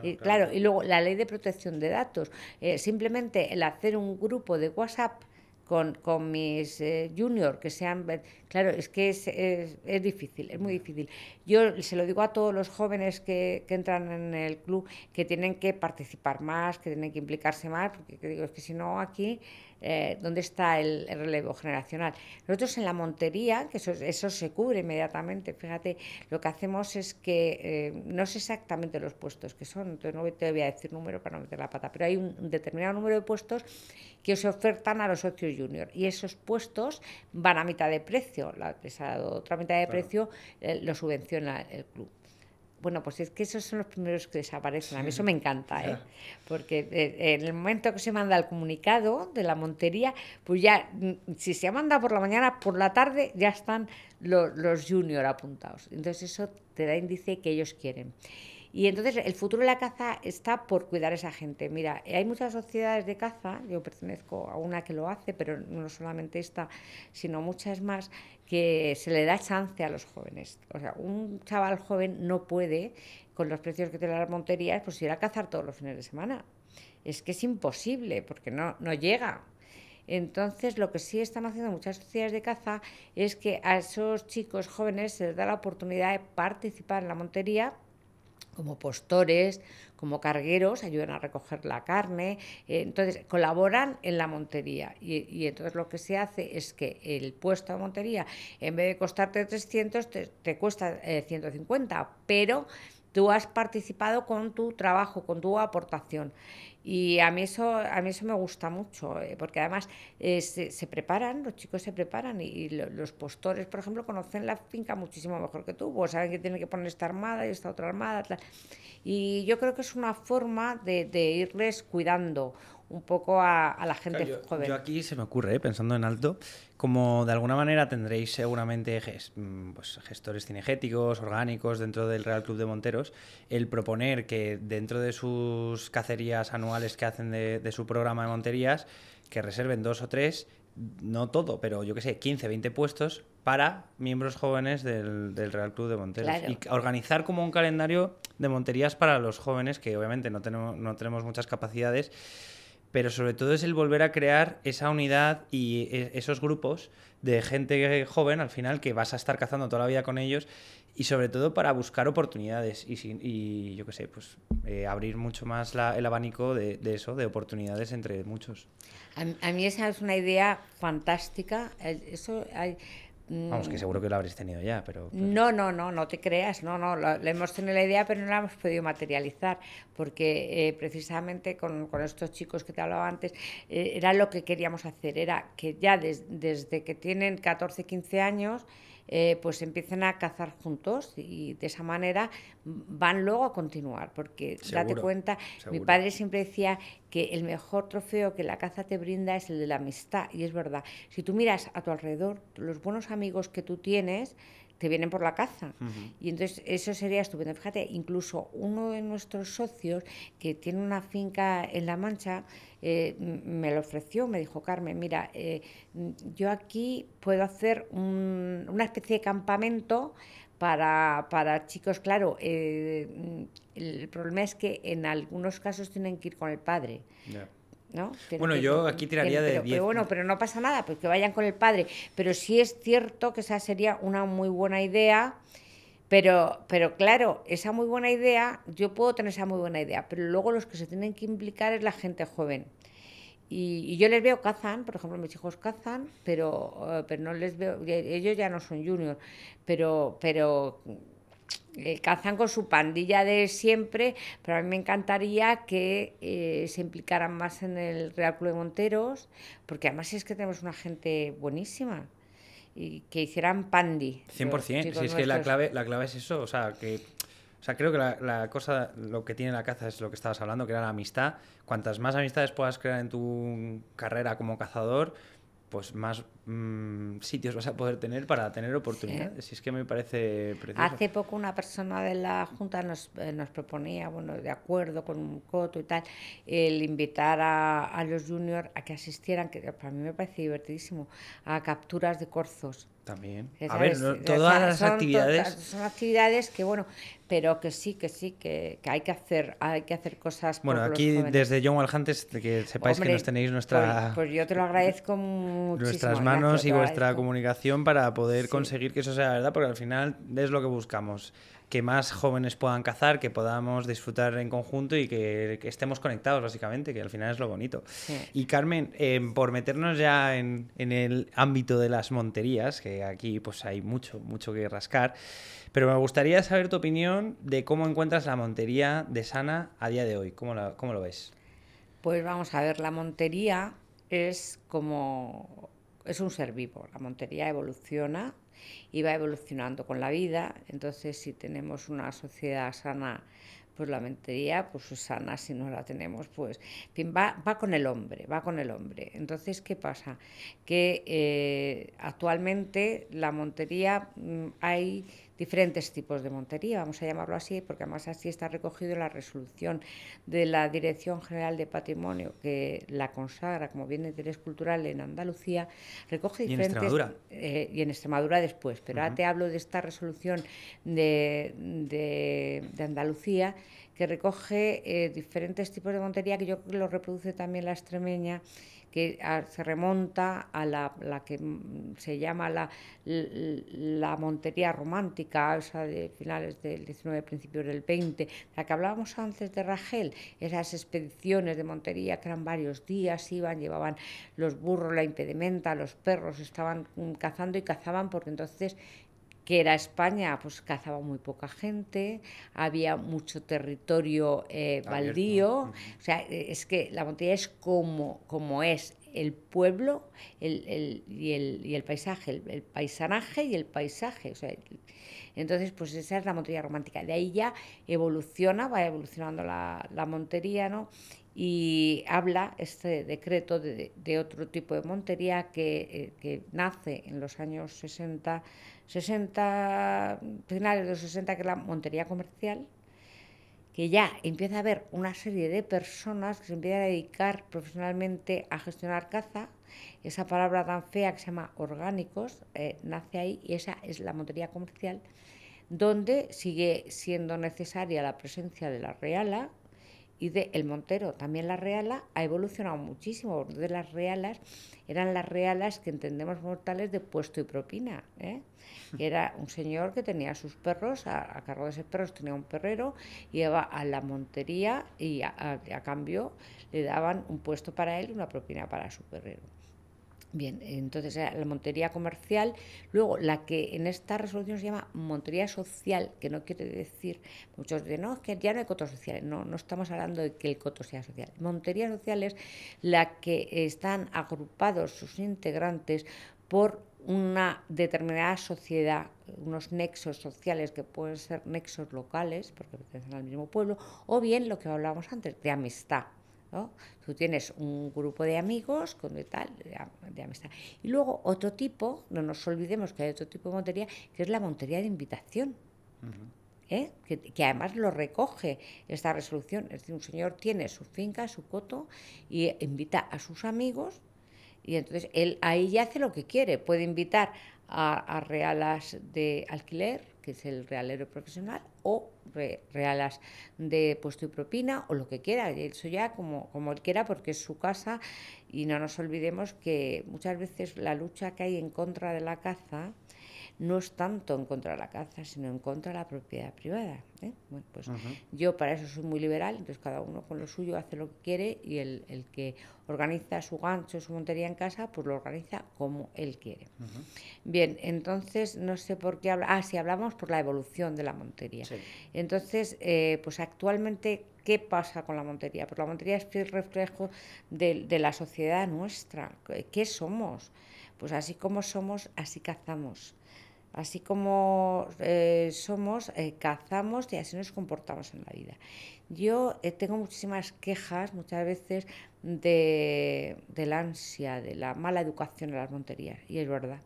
y, claro. y luego la ley de protección de datos. Eh, simplemente el hacer un grupo de WhatsApp con, con mis eh, juniors, que sean... Eh, claro, es que es, difícil, es muy difícil. Yo se lo digo a todos los jóvenes que, que, entran en el club, que tienen que participar más, que tienen que implicarse más, porque digo, es que si no aquí eh, dónde está el, relevo generacional. Nosotros en la montería, que eso, se cubre inmediatamente, fíjate, lo que hacemos es que eh, no sé exactamente los puestos que son, entonces no te voy a decir número para no meter la pata, pero hay un, determinado número de puestos que se ofertan a los socios junior y esos puestos van a mitad de precio, esa otra mitad de precio eh, lo subvenciona el club. Bueno, pues es que esos son los primeros que desaparecen. A mí eso me encanta, ¿eh? porque eh, eh, en el momento que se manda el comunicado de la montería, pues ya, mm, si se manda por la mañana, por la tarde ya están los, los junior apuntados. Entonces eso te da índice que ellos quieren. Y entonces el futuro de la caza está por cuidar a esa gente. Mira, hay muchas sociedades de caza, yo pertenezco a una que lo hace, pero no solamente esta, sino muchas más, que se le da chance a los jóvenes. O sea, un chaval joven no puede, con los precios que tiene las monterías, pues ir a cazar todos los fines de semana. Es que es imposible, porque no, no llega. Entonces, lo que sí están haciendo muchas sociedades de caza es que a esos chicos jóvenes se les da la oportunidad de participar en la montería como postores, como cargueros, ayudan a recoger la carne, eh, entonces colaboran en la montería y, entonces lo que se hace es que el puesto de montería, en vez de costarte 300, te, cuesta 150, eh, pero tú has participado con tu trabajo, con tu aportación. Y a mí eso, a mí eso me gusta mucho, eh, porque además eh, se, preparan, los chicos se preparan y, los postores, por ejemplo, conocen la finca muchísimo mejor que tú, pues saben que tienen que poner esta armada y esta otra armada. Y yo creo que es una forma de, de irles cuidando un poco a, la gente joven. Yo aquí se me ocurre, ¿eh? pensando en alto, como de alguna manera tendréis seguramente mm, pues, gestores cinegéticos, orgánicos dentro del Real Club de Monteros, el proponer que dentro de sus cacerías anuales que hacen de, su programa de monterías, que reserven dos o tres, no todo, pero yo qué sé, 15, 20 puestos para miembros jóvenes del, Real Club de Monteros. Y organizar como un calendario de monterías para los jóvenes, que obviamente no tenemos, no tenemos muchas capacidades pero sobre todo es el volver a crear esa unidad y e, esos grupos de gente joven al final que vas a estar cazando toda la vida con ellos y sobre todo para buscar oportunidades y, yo qué sé, pues eh, abrir mucho más el abanico de, eso, de oportunidades entre muchos. A, a, mí esa es una idea fantástica. Eso hay, Vamos, que mm. seguro que lo habréis tenido ya, pero... Pues no, no, no, no te creas, no, no, le hemos tenido la idea, pero no la hemos podido materializar, porque eh, precisamente con, estos chicos que te hablaba antes, eh, era lo que queríamos hacer, era que ya desde que tienen 14, 15 años, eh, pues empiezan a cazar juntos y de esa manera van luego a continuar, porque date cuenta, mi padre siempre decía que el mejor trofeo que la caza te brinda es el de la amistad, y es verdad, si tú miras a tu alrededor, los buenos amigos que tú tienes, te vienen por la caza. Y entonces eso sería estupendo. Fíjate, incluso uno de nuestros socios que tiene una finca en La Mancha eh, me lo ofreció, me dijo Carmen, mira, eh, yo aquí puedo hacer una especie de campamento para, para, chicos, claro, eh, el problema es que en algunos casos tienen que ir con el padre, bueno, yo aquí tiraría de 10. Pero, bueno, pero no pasa nada, pues que vayan con el padre. Pero sí es cierto que esa sería una muy buena idea. Pero, pero claro, esa muy buena idea, yo puedo tener esa muy buena idea, pero luego los que se tienen que implicar es la gente joven. Y, y, yo les veo cazan, por ejemplo, mis hijos cazan, pero, eh, pero no les veo, ellos ya no son juniors, pero, pero eh, cazan con su pandilla de siempre, pero a mí me encantaría que eh, se implicaran más en el Real Club de Monteros, porque además es que tenemos una gente buenísima y que hicieran pandi. 100%, si es que la clave, la clave es eso, o sea, que sea, creo que la, la, cosa, lo que tiene la caza es lo que estabas hablando, que era la amistad. Cuantas más amistades puedas crear en tu carrera como cazador, pues más mm, sitios vas a poder tener para tener oportunidades. Si es que me parece Hace poco una persona de la Junta nos, eh, nos proponía, bueno, de acuerdo con un coto y tal, el invitar a, a los juniors a que asistieran, que para mí me parece divertidísimo, a capturas de corzos. También. A ver, todas las actividades. son actividades que, bueno, pero que sí, que sí, que, hay que hacer, hay que hacer cosas. Bueno, aquí desde John Walhantes, que sepáis que nos tenéis nuestra. Pues, pues, yo te lo agradezco muchísimo. Nuestras manos y vuestra comunicación para poder conseguir que eso sea verdad, porque al final es lo que buscamos que más jóvenes puedan cazar, que podamos disfrutar en conjunto y que, estemos conectados, básicamente, que al final es lo bonito. Y Carmen, em, por meternos ya en, el ámbito de las monterías, que aquí pues hay mucho, mucho que rascar, pero me gustaría saber tu opinión de cómo encuentras la montería de Sana a día de hoy. ¿Cómo, cómo lo ves? Pues vamos a ver, la montería es como... es un ser vivo, la montería evoluciona y va evolucionando con la vida. Entonces, si tenemos una sociedad sana, pues la montería pues es sana, si no la tenemos, pues va, va, con el hombre, va con el hombre. Entonces, ¿qué pasa? Que eh, actualmente la montería mm, hay diferentes tipos de montería, vamos a llamarlo así, porque además así está recogido en la resolución de la Dirección General de Patrimonio que la consagra como bien de interés cultural en Andalucía, recoge ¿Y diferentes... En Extremadura? Eh, y en Extremadura después, pero ahora te hablo de esta resolución de, de, Andalucía que recoge eh, diferentes tipos de montería que yo creo que lo reproduce también la extremeña que ah, se remonta a la, que mm, se llama la, la montería romántica, o esa de finales del 19, principios del 20, la que hablábamos antes de Rachel, esas expediciones de montería que eran varios días, iban, llevaban los burros, la impedimenta, los perros, estaban mm, cazando y cazaban porque entonces que era España, pues cazaba muy poca gente, había mucho territorio eh, baldío, o sea, eh, es que la montería es como, como es el pueblo y, el, paisaje, el, paisanaje y el paisaje. entonces, pues esa es la montería romántica. De ahí ya evoluciona, va evolucionando la, montería, ¿no? Y habla este decreto de, otro tipo de montería que, eh, que nace en los años 60 60, finales de los 60, que es la Montería Comercial, que ya empieza a haber una serie de personas que se empiezan a dedicar profesionalmente a gestionar caza. Esa palabra tan fea que se llama orgánicos eh, nace ahí y esa es la Montería Comercial, donde sigue siendo necesaria la presencia de la reala, y de El Montero, también la reala, ha evolucionado muchísimo. De las realas eran las realas que entendemos mortales de puesto y propina. ¿eh? era un señor que tenía sus perros, a, cargo de esos perros tenía un perrero, iba a la montería y a cambio le daban un puesto para él y una propina para su perrero. Bien, entonces la montería comercial, luego la que en esta resolución se llama montería social, que no quiere decir, muchos dicen, no, es que ya no hay cotos sociales, no, no estamos hablando de que el coto sea social. Montería social es la que están agrupados sus integrantes por una determinada sociedad, unos nexos sociales que pueden ser nexos locales, porque pertenecen al mismo pueblo, o bien lo que hablábamos antes, de amistad, Tú tienes un grupo de amigos con tal, Y luego otro tipo, no nos olvidemos que hay otro tipo de montería, que es la montería de invitación. ¿eh? que, que, además lo recoge esta resolución. Es decir, un señor tiene su finca, su coto, y invita a sus amigos, y entonces él ahí ya hace lo que quiere. Puede invitar a, realas de alquiler, que es el realero profesional, o realas de puesto y propina, o lo que quiera, eso ya como, como él quiera, porque es su casa. Y no nos olvidemos que muchas veces la lucha que hay en contra de la caza no es tanto en contra de la caza, sino en contra de la propiedad privada. ¿eh? pues yo para eso soy muy liberal, entonces cada uno con lo suyo hace lo que quiere y el, que organiza su gancho, su montería en casa, pues lo organiza como él quiere. Bien, entonces no sé por qué habla. Ah, si hablamos por la evolución de la montería. Entonces, eh, pues actualmente qué pasa con la montería. Pues la montería es el reflejo de, la sociedad nuestra. ¿Qué somos? Pues así como somos, así cazamos. Así como eh, somos, eh, cazamos y así nos comportamos en la vida. Yo eh, tengo muchísimas quejas muchas veces de, del ansia, de la mala educación de las monterías, y es verdad.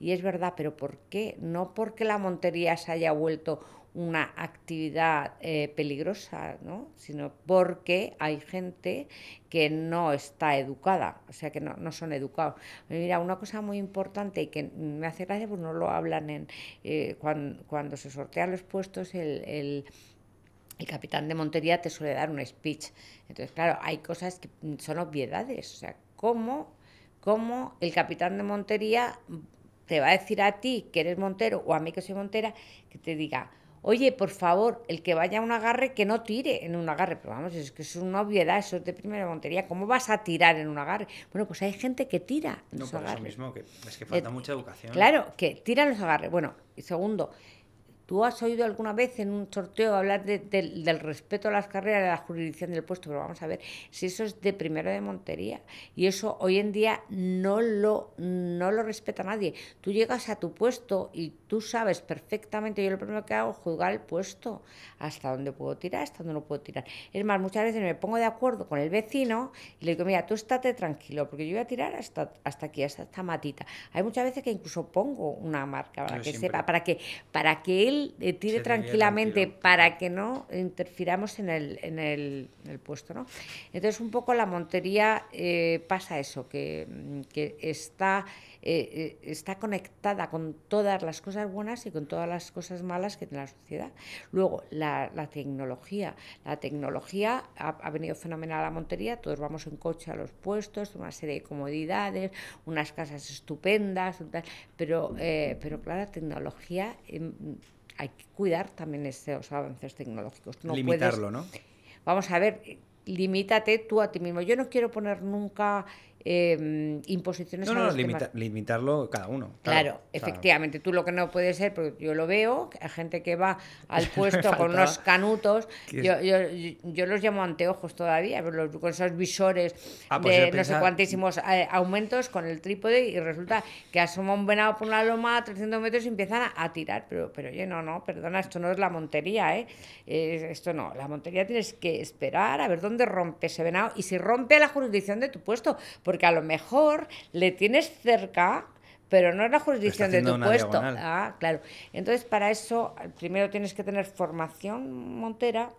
Y es verdad, pero ¿por qué? No porque la montería se haya vuelto una actividad eh, peligrosa, ¿no? sino porque hay gente que no está educada, o sea, que no, son educados. Mira, una cosa muy importante y que me hace gracia, pues no lo hablan en, eh, cuando, se sortean los puestos, el, capitán de Montería te suele dar un speech. Entonces, claro, hay cosas que son obviedades. O sea, ¿cómo, cómo el capitán de Montería te va a decir a ti que eres montero o a mí que soy montera que te diga, Oye, por favor, el que vaya a un agarre, que no tire en un agarre. Pero vamos, es que es una obviedad, eso es de primera montería. ¿Cómo vas a tirar en un agarre? Bueno, pues hay gente que tira. En no, por eso mismo, que es que falta eh, mucha educación. Claro, que tira en los agarres. Bueno, y segundo, Tú has oído alguna vez en un sorteo hablar del respeto a las carreras de la jurisdicción del puesto, pero vamos a ver si eso es de primero de Montería y eso hoy en día no lo, no lo respeta nadie. Tú llegas a tu puesto y tú sabes perfectamente, yo lo primero que hago es juzgar el puesto, hasta dónde puedo tirar, hasta dónde no puedo tirar. Es más, muchas veces me pongo de acuerdo con el vecino y le digo, mira, tú estate tranquilo, porque yo voy a tirar hasta, hasta aquí, hasta esta matita. Hay muchas veces que incluso pongo una marca para que sepa, para que, para que él eh, tire tranquilamente para que no interfiramos en el, puesto. ¿no? Entonces, un poco la montería eh, pasa eso, que, que está eh, eh, está conectada con todas las cosas buenas y con todas las cosas malas que tiene la sociedad. Luego, la, tecnología. La tecnología ha, venido fenomenal a la Montería, todos vamos en coche a los puestos, una serie de comodidades, unas casas estupendas, pero, eh, pero claro, la tecnología... Em, hay que cuidar también esos avances tecnológicos. Limitarlo, ¿no? Vamos a ver, limítate tú a ti mismo. Yo no quiero poner nunca Em, imposiciones. No, no, limitarlo cada uno. Claro, efectivamente. Tú lo que no puede ser, porque yo lo veo, hay gente que va al puesto con unos canutos, yo, los llamo anteojos todavía, con esos visores ah, pues de no sé cuantísimos eh, aumentos con el trípode y resulta que asoma un venado por una loma a 300 metros y empiezan a, tirar. Pero, pero oye, no, no, perdona, esto no es la montería, ¿eh? Esto no, la montería tienes que esperar a ver dónde rompe ese venado y si rompe la jurisdicción de tu puesto. Porque porque a lo mejor le tienes cerca pero no es la jurisdicción de tu puesto. Ah, claro. Entonces, para eso, primero tienes que tener formación montera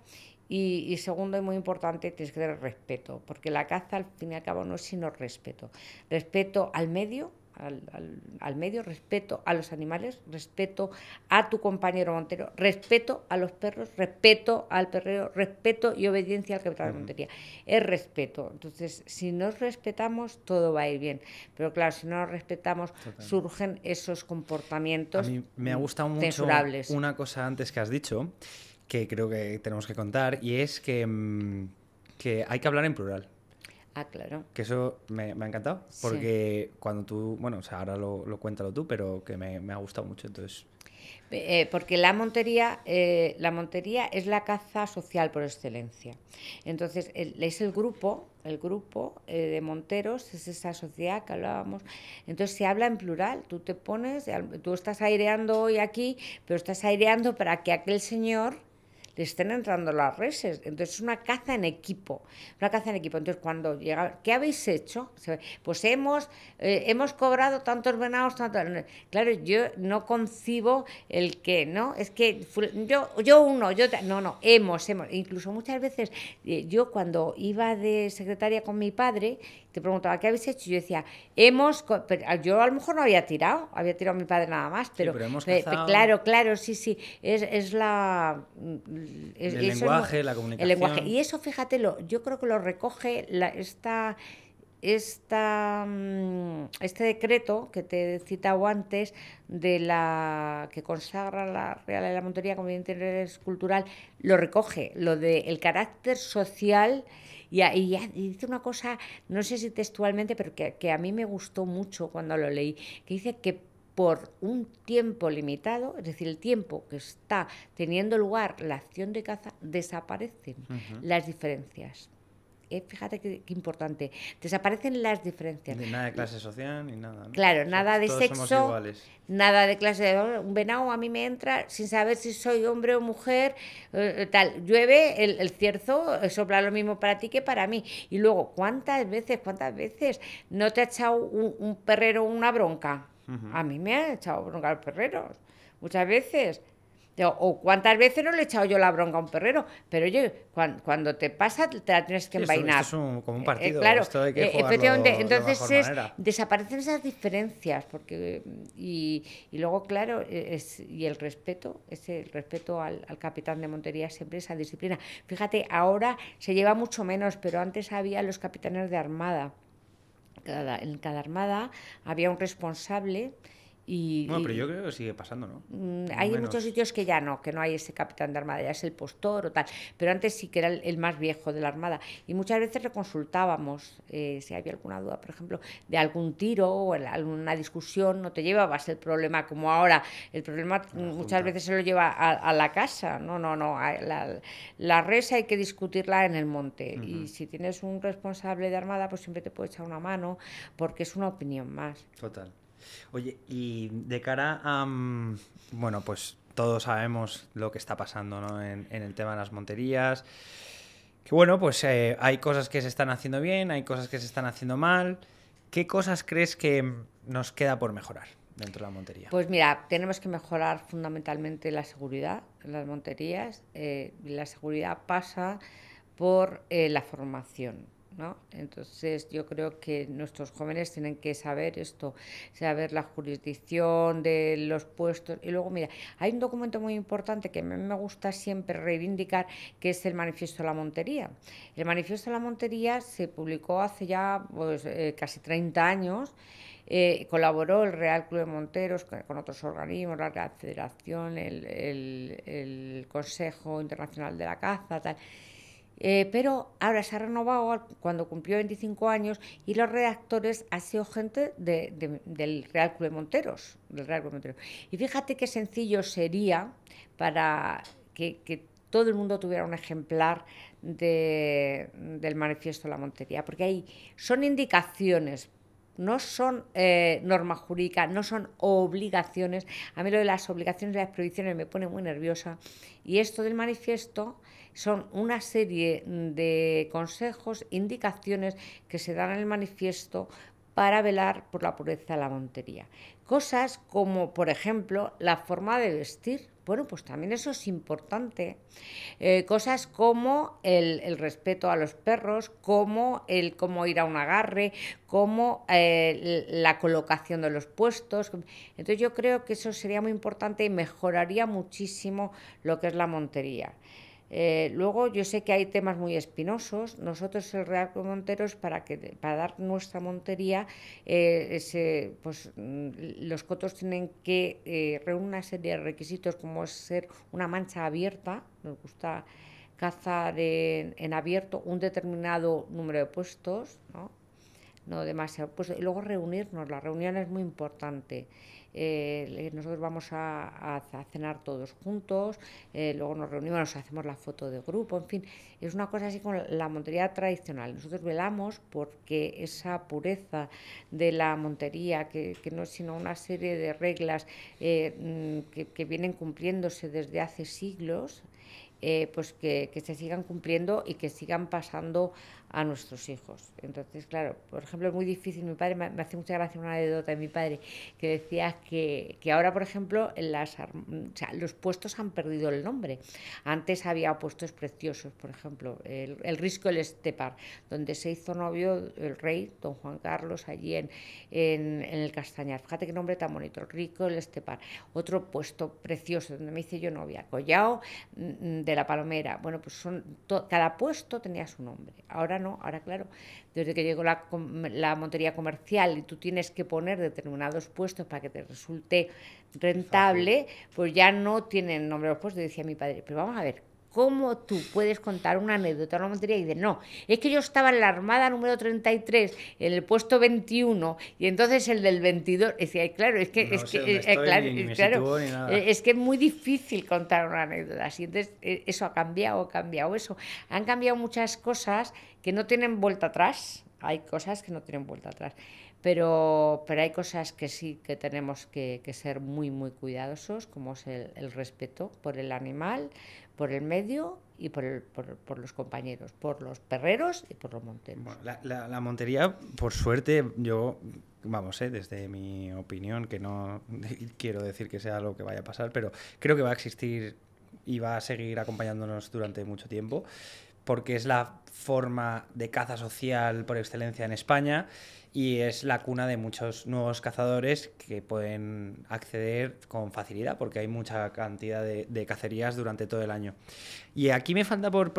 y, y, segundo, y muy importante, tienes que tener respeto, porque la caza al fin y al cabo no es sino respeto. Respeto al medio, al, al, medio, respeto a los animales, respeto a tu compañero montero, respeto a los perros, respeto al perrero, respeto y obediencia al que de montería. Es respeto. Entonces, si nos respetamos, todo va a ir bien. Pero claro, si no nos respetamos, surgen esos comportamientos. A mí me ha gustado mucho una cosa antes que has dicho, que creo que tenemos que contar, y es que, mm, que hay que hablar en plural. Ah, claro. Que eso me, ha encantado, porque cuando tú, bueno, o sea, ahora lo, lo cuéntalo tú, pero que me, ha gustado mucho, entonces... Eh, porque la montería, eh, la montería es la caza social por excelencia. Entonces, es el grupo, el grupo eh, de monteros, es esa sociedad que hablábamos. Entonces, se habla en plural, tú te pones, tú estás aireando hoy aquí, pero estás aireando para que aquel señor le estén entrando las reses. Entonces es una caza en equipo, una caza en equipo. Entonces cuando llega, ¿qué habéis hecho? Pues hemos, eh, hemos cobrado tantos venados, tantos... Claro, yo no concibo el que, ¿no? Es que yo, yo uno, yo... No, no, hemos, hemos. Incluso muchas veces, eh, yo cuando iba de secretaria con mi padre, te preguntaba, ¿qué habéis hecho? yo decía, hemos, ah, yo a lo mejor no había tirado, había tirado a mi padre nada más, pero, claro, claro, sí, sí, es, la... el lenguaje, la comunicación. El lenguaje. Y eso, fíjate, yo creo que lo recoge la, esta... Esta, mm, este decreto que te he citado antes de la que consagra la Real de la Montería como bien interés cultural lo recoge, lo del el carácter social y, dice una cosa, no sé si textualmente, pero que, a mí me gustó mucho cuando lo leí, que dice que por un tiempo limitado, es decir, el tiempo que está teniendo lugar la acción de caza, desaparecen las diferencias. Eh, fíjate qué, importante, desaparecen las diferencias. Ni nada de clase social, ni nada. Claro, nada de sexo, nada de clase oh, Un venado a mí me entra sin saber si soy hombre o mujer, eh, eh, tal. Llueve, el, cierzo sopla lo mismo para ti que para mí. Y luego, ¿cuántas veces, cuántas veces no te ha echado un, perrero una bronca? A mí me ha echado bronca los perreros, muchas veces o cuántas veces no le he echado yo la bronca a un perrero, pero oye, cuando, te pasa te la tienes que envainar. Esto, es como un eh, eh, partido. esto hay que eh, Entonces desaparecen esas diferencias, porque y, luego, claro, e, y el respeto, ese el respeto al, capitán de Montería siempre esa disciplina. Fíjate, ahora se lleva mucho menos, pero antes había los capitanes de armada. en cada armada había un responsable pero yo creo que sigue pasando, ¿no? Mm, hay muchos sitios que ya no, que no hay ese capitán de armada, ya es el postor o tal, pero antes sí que era el, más viejo de la armada. Y muchas veces le consultábamos eh, si había alguna duda, por ejemplo, de algún tiro o alguna discusión, no te llevabas el problema como ahora. El problema muchas veces se lo lleva a, la casa, no, no, no. la, resa res hay que discutirla en el monte y si tienes un responsable de armada, pues siempre te puede echar una mano porque es una opinión más. Total. Oye, y de cara a. Mm, bueno, pues todos sabemos lo que está pasando en, el tema de las monterías. Que bueno, pues eh, hay cosas que se están haciendo bien, hay cosas que se están haciendo mal. ¿Qué cosas crees que nos queda por mejorar dentro de la montería? Pues mira, tenemos que mejorar fundamentalmente la seguridad en las monterías. Eh, la seguridad pasa por eh, la formación. ¿no? Entonces yo creo que nuestros jóvenes tienen que saber esto, saber la jurisdicción de los puestos. Y luego, mira, hay un documento muy importante que a mí me gusta siempre reivindicar, que es el Manifiesto de la Montería. El Manifiesto de la Montería se publicó hace ya pues, eh, casi 30 años. Eh, colaboró el Real Club de Monteros con, otros organismos, la Real Federación, el, el Consejo Internacional de la Caza, tal. Eh, pero ahora se ha renovado cuando cumplió 25 años y los redactores han sido gente del Real Club de Monteros, Y fíjate qué sencillo sería para que, todo el mundo tuviera un ejemplar del manifiesto de la Montería, porque ahí son indicaciones, no son eh, normas jurídicas, no son obligaciones. A mí lo de las obligaciones y las prohibiciones me pone muy nerviosa. Y esto del manifiesto son una serie mm, de consejos, indicaciones que se dan en el manifiesto para velar por la pureza de la montería. Cosas como, por ejemplo, la forma de vestir. Bueno, pues también eso es importante. Eh, cosas como el, respeto a los perros, como el cómo ir a un agarre, como eh, la colocación de los puestos. Entonces yo creo que eso sería muy importante y mejoraría muchísimo lo que es la montería. Eh, luego yo sé que hay temas muy espinosos. Nosotros el Real Monteros para que para dar nuestra montería, eh, pues, mm, los cotos tienen que eh, reunir una serie de requisitos como es ser una mancha abierta. Nos gusta cazar en, abierto un determinado número de puestos, ¿no? no demasiado. Pues, y luego reunirnos, la reunión es muy importante. Eh, nosotros vamos a, cenar todos juntos, eh, luego nos reunimos, hacemos la foto de grupo, en fin, es una cosa así como la montería tradicional. Nosotros velamos porque esa pureza de la montería, que, no es sino una serie de reglas eh, mm, que, vienen cumpliéndose desde hace siglos, pues que, que, se sigan cumpliendo y que sigan pasando a nuestros hijos. Entonces, claro, por ejemplo, es muy difícil. Mi padre me hace mucha gracia una anécdota de mi padre que decía que, ahora, por ejemplo, las, los puestos han perdido el nombre. Antes había puestos preciosos, por ejemplo, el, Risco el Estepar, donde se hizo novio el rey don Juan Carlos allí en, en, el Castañar. Fíjate qué nombre tan bonito, el Risco el Estepar. Otro puesto precioso donde me hice yo novia, Collao mm, mm, de la Palomera. Bueno, pues son cada puesto tenía su nombre. Ahora Ahora, claro, desde que llegó la, la montería comercial y tú tienes que poner determinados puestos para que te resulte rentable, pues ya no tienen nombre los puestos. Decía mi padre, pero vamos a ver, ¿Cómo tú puedes contar una anécdota? Una montería y dice, no, es que yo estaba en la Armada número 33, en el puesto 21, y entonces el del 22. Decía, claro, es que, es, que eh, es, claro, eh, es que es muy difícil contar una anécdota. Así, entonces, eh, eso ha cambiado, ha cambiado eso. Han cambiado muchas cosas que no tienen vuelta atrás. Hay cosas que no tienen vuelta atrás. Pero, hay cosas que sí que tenemos que, ser muy, muy cuidadosos, como es el, respeto por el animal, por el medio y por, los compañeros, por los perreros y por los monteros. la, montería, por suerte, yo vamos, eh, desde mi opinión, que no quiero decir que sea lo que vaya a pasar, pero creo que va a existir y va a seguir acompañándonos durante mucho tiempo, porque es la forma de caza social por excelencia en España y es la cuna de muchos nuevos cazadores que pueden acceder con facilidad porque hay mucha cantidad de, cacerías durante todo el año. Y aquí me falta por,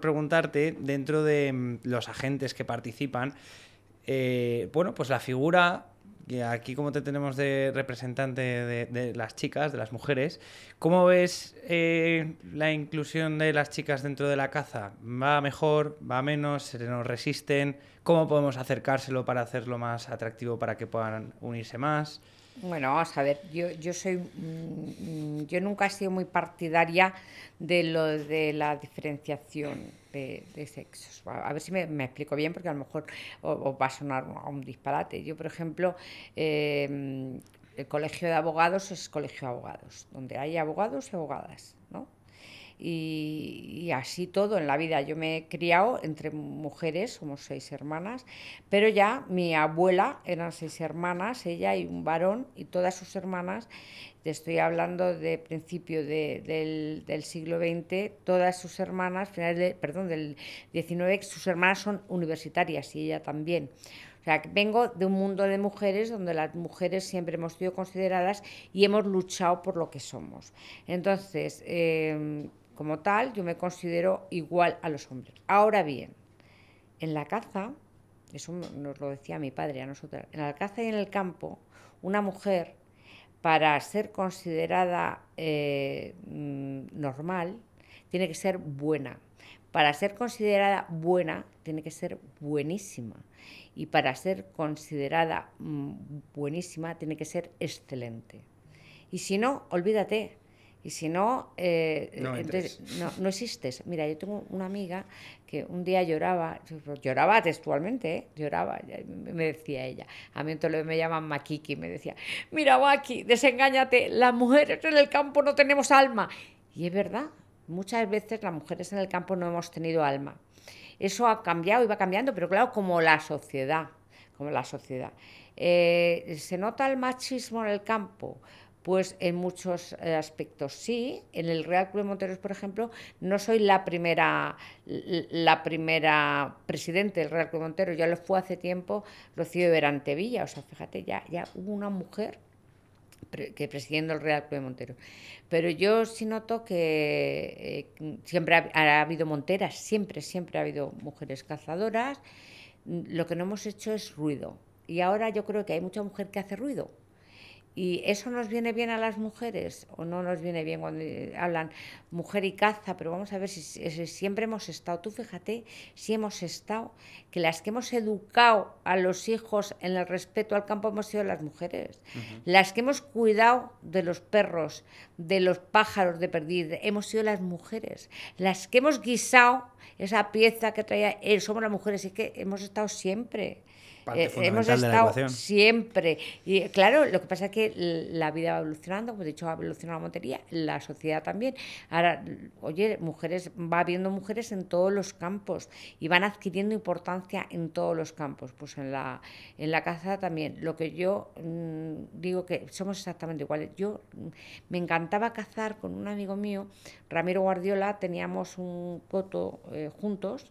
preguntarte, dentro de mm, los agentes que participan, eh, bueno, pues la figura y aquí como te tenemos de representante de, las chicas, de las mujeres, ¿cómo ves eh, la inclusión de las chicas dentro de la caza? ¿Va mejor? ¿Va menos? ¿Se nos resisten? ¿Cómo podemos acercárselo para hacerlo más atractivo para que puedan unirse más? Bueno, vamos a ver, yo, yo soy mm, mm, yo nunca he sido muy partidaria de lo de la diferenciación de, sexos. A ver si me, explico bien, porque a lo mejor os, va a sonar un disparate. Yo, por ejemplo, em, el colegio de abogados es colegio de abogados, donde hay abogados y abogadas y, así todo en la vida. Yo me he criado entre mujeres, somos seis hermanas, pero ya mi abuela eran seis hermanas, ella y un varón y todas sus hermanas, te estoy hablando de principio de, del, siglo XX, todas sus hermanas, finales perdón, del XIX, sus hermanas son universitarias y ella también. O sea, vengo de un mundo de mujeres donde las mujeres siempre hemos sido consideradas y hemos luchado por lo que somos. Entonces, eh, como tal, yo me considero igual a los hombres. Ahora bien, en la caza, eso nos lo decía mi padre a nosotras, en la caza y en el campo, una mujer, para ser considerada eh, mm, normal, tiene que ser buena. Para ser considerada buena, tiene que ser buenísima. Y para ser considerada mm, buenísima, tiene que ser excelente. Y si no, olvídate, y si eh, no, no, existes. Mira, yo tengo una amiga que un día lloraba, lloraba textualmente, ¿eh? lloraba, me decía ella. A mí entonces me llaman Makiki, me decía, mira Waki, desengáñate, las mujeres en el campo no tenemos alma. Y es verdad, muchas veces las mujeres en el campo no hemos tenido alma. Eso ha cambiado y va cambiando, pero claro, como la sociedad, como la sociedad. Eh, se nota el machismo en el campo, pues en muchos eh, aspectos sí. En el Real Club de Monteros, por ejemplo, no soy la primera, la primera presidente del Real Club de Monteros. Ya lo fue hace tiempo Rocío Berantevilla. O sea, fíjate, ya, ya hubo una mujer que presidiendo el Real Club de Monteros. Pero yo sí noto que eh, siempre ha, ha, habido monteras, siempre, siempre ha habido mujeres cazadoras. Lo que no hemos hecho es ruido. Y ahora yo creo que hay mucha mujer que hace ruido ¿Y eso nos viene bien a las mujeres o no nos viene bien cuando eh, hablan mujer y caza? Pero vamos a ver si, siempre hemos estado, tú fíjate, si hemos estado, que las que hemos educado a los hijos en el respeto al campo hemos sido las mujeres, las que hemos cuidado de los perros, de los pájaros de perdiz, hemos sido las mujeres, las que hemos guisado esa pieza que traía, eh, somos las mujeres, es que hemos estado siempre. Eh, hemos estado siempre. Y claro, lo que pasa es que la vida va evolucionando, como he dicho, ha evolucionado la motería, la sociedad también. Ahora, oye, mujeres, va habiendo mujeres en todos los campos y van adquiriendo importancia en todos los campos. Pues en la, en la caza también. Lo que yo mm, digo que somos exactamente iguales. Yo mm, me encantaba cazar con un amigo mío, Ramiro Guardiola, teníamos un coto eh, juntos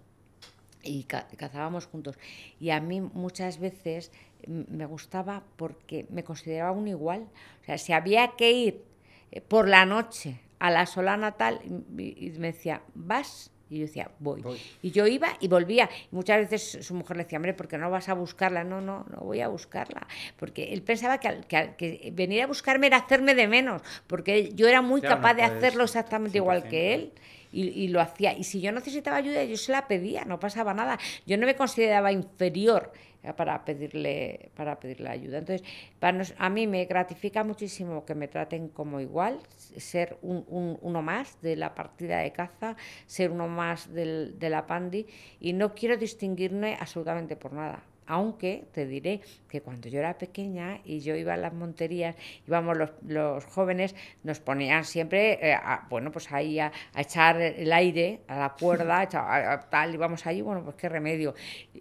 y cazábamos juntos. Y a mí muchas veces me gustaba porque me consideraba un igual. O sea, si había que ir eh, por la noche a la sola natal, y me decía, ¿vas? Y yo decía, voy. Y yo iba y volvía. muchas veces su mujer le decía, hombre, ¿por qué no vas a buscarla? No, no, no voy a buscarla. Porque él pensaba que, venir a buscarme era hacerme de menos, porque yo era muy capaz de hacerlo exactamente igual que él y, lo hacía. Y si yo necesitaba ayuda, yo se la pedía, no pasaba nada. Yo no me consideraba inferior para pedirle, para pedirle ayuda. Entonces, para a mí me gratifica muchísimo que me traten como igual, ser un, uno más de la partida de caza, ser uno más del, de la pandi, y no quiero distinguirme absolutamente por nada. Aunque te diré que cuando yo era pequeña y yo iba a las monterías, íbamos los, los jóvenes, nos ponían siempre, eh, a, bueno, pues ahí a, echar el aire a la cuerda, a, tal, íbamos allí, bueno, pues qué remedio.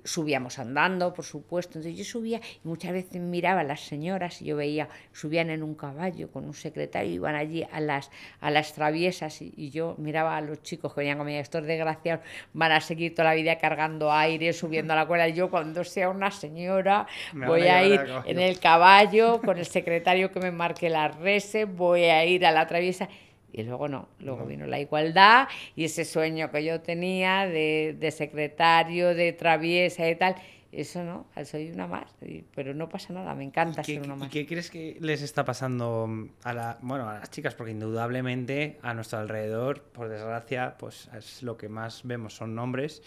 Subíamos andando, por supuesto. Entonces yo subía y muchas veces miraba a las señoras y yo veía, subían en un caballo con un secretario, iban allí a las, a las traviesas y, yo miraba a los chicos que venían conmigo, estos desgraciados van a seguir toda la vida cargando aire, subiendo a la cuerda. Y yo cuando sea una señora, voy a, ir en el caballo con el secretario que me marque la rese, voy a ir a la traviesa. Y luego no, luego vino la igualdad y ese sueño que yo tenía de, secretario, de traviesa y tal, eso no, soy una más, pero no pasa nada, me encanta ser una más. ¿Y qué crees que les está pasando a, la, bueno, a las chicas? Porque indudablemente a nuestro alrededor, por desgracia, pues es lo que más vemos son nombres,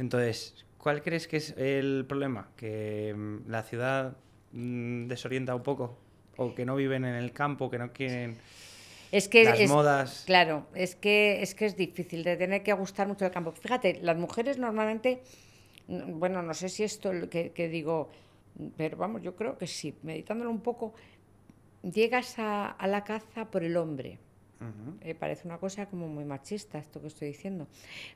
Entonces, ¿Cuál crees que es el problema? ¿Que mm, la ciudad mm, desorienta un poco? ¿O que no viven en el campo, que no quieren es que las modas? Claro, es que, es que es difícil de tener que gustar mucho el campo. Fíjate, las mujeres normalmente, mm, bueno, no sé si esto que, que digo, pero vamos, yo creo que sí, meditándolo un poco, llegas a la caza por el hombre. Eh, parece una cosa como muy machista esto que estoy diciendo,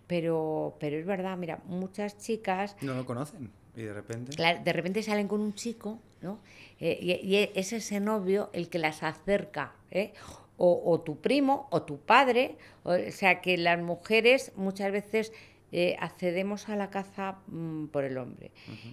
pero, pero es verdad, mira, muchas chicas... No lo conocen y de repente... de repente salen con un chico, ¿no? Eh, y, es ese novio el que las acerca, ¿eh? O, tu primo, o tu padre, o, sea que las mujeres muchas veces... accedemos a la caza mm, por el hombre.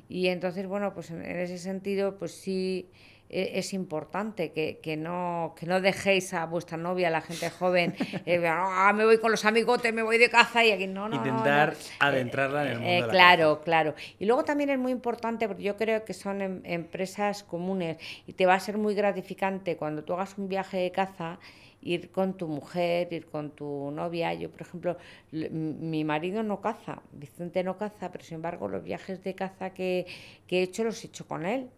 Y entonces, bueno, pues en, ese sentido, pues sí, e, es importante que, que, no, que no dejéis a vuestra novia, a la gente joven, eh, ah, me voy con los amigotes, me voy de caza y aquí no, no. Intentar eh, adentrarla en el eh, mundo. de la claro, claro. Y luego también es muy importante, porque yo creo que son em, empresas comunes y te va a ser muy gratificante cuando tú hagas un viaje de caza ir con tu mujer, ir con tu novia. Yo, por ejemplo, mi marido no caza, Vicente no caza, pero sin embargo los viajes de caza que, que he hecho los he hecho con él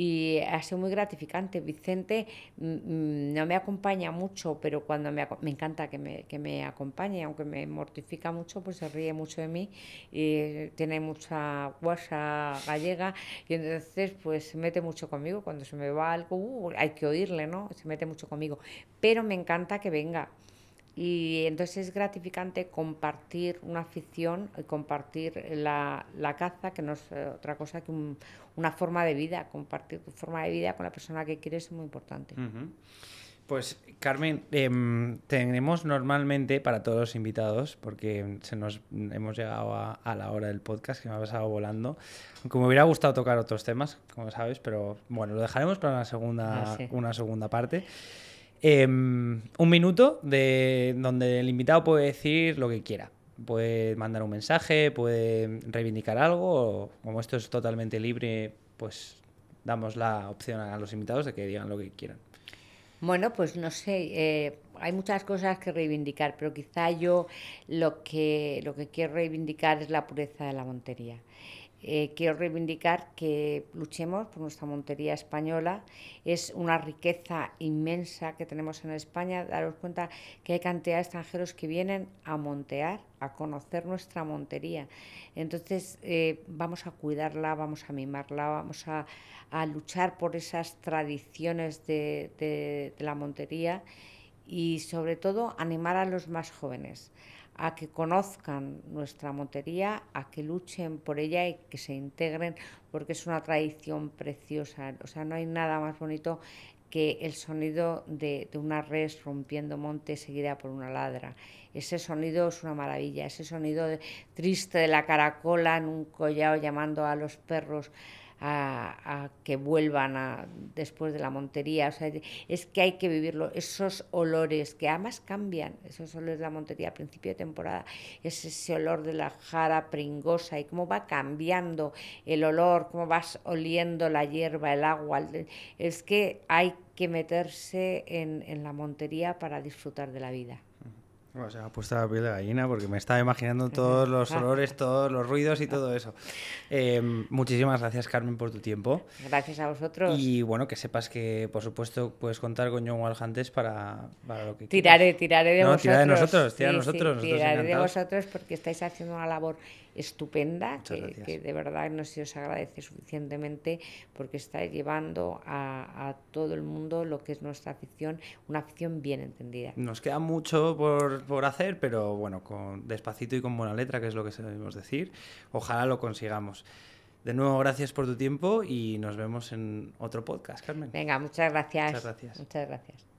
y ha sido muy gratificante. Vicente mm, mm, no me acompaña mucho, pero cuando me, me encanta que me, acompañe, aunque me mortifica mucho, pues se ríe mucho de mí y tiene mucha guasa gallega y entonces pues se mete mucho conmigo. Cuando se me va algo, uh, hay que oírle, ¿no? Se mete mucho conmigo. Pero me encanta que venga. Y entonces es gratificante compartir una afición, y compartir la, la caza, que no es eh, otra cosa que una forma de vida. Compartir tu forma de vida con la persona que quieres es muy importante. Pues Carmen, eh, tenemos normalmente para todos los invitados, porque se nos hemos llegado a, la hora del podcast que me ha pasado volando. Aunque me hubiera gustado tocar otros temas, como sabes, pero bueno, lo dejaremos para una segunda, ah, una segunda parte. Em, un minuto de donde el invitado puede decir lo que quiera. Puede mandar un mensaje, puede reivindicar algo, o, como esto es totalmente libre, pues damos la opción a los invitados de que digan lo que quieran. Bueno, pues no sé, eh, hay muchas cosas que reivindicar, pero quizá yo lo que, lo que quiero reivindicar es la pureza de la montería. Eh, quiero reivindicar que luchemos por nuestra montería española. Es una riqueza inmensa que tenemos en España. Daros cuenta que hay cantidad de extranjeros que vienen a montear, a conocer nuestra montería. Entonces, eh, vamos a cuidarla, vamos a mimarla, vamos a, luchar por esas tradiciones de la montería y, sobre todo, animar a los más jóvenes a que conozcan nuestra montería, a que luchen por ella y que se integren, porque es una tradición preciosa. O sea, no hay nada más bonito que el sonido de, una res rompiendo monte seguida por una ladra. Ese sonido es una maravilla, ese sonido triste de la caracola en un collao llamando a los perros a, que vuelvan a, después de la montería. O sea, es que hay que vivirlo. Esos olores que además cambian, esos olores de la montería a principio de temporada, es ese olor de la jara pringosa y cómo va cambiando el olor, cómo vas oliendo la hierba, el agua. Es que hay que meterse en la montería para disfrutar de la vida se ha puesto la piel de gallina porque me estaba imaginando todos los ah. olores, todos los ruidos y todo eso. Em, muchísimas gracias, Carmen, por tu tiempo. Gracias a vosotros. Y bueno, que sepas que, por supuesto, puedes contar con John Walhantes para, para lo que Tiraré, quieras. tiraré de no, vosotros. Tiraré de nosotros, tiraré de nosotros. tiraré de vosotros porque estáis haciendo una labor estupenda, que, de verdad no se os agradece suficientemente porque está llevando a, todo el mundo lo que es nuestra afición, una afición bien entendida. Nos queda mucho por, por hacer, pero bueno, con despacito y con buena letra, que es lo que sabemos decir, ojalá lo consigamos. De nuevo, gracias por tu tiempo y nos vemos en otro podcast, Carmen. Venga, Muchas gracias. Muchas gracias.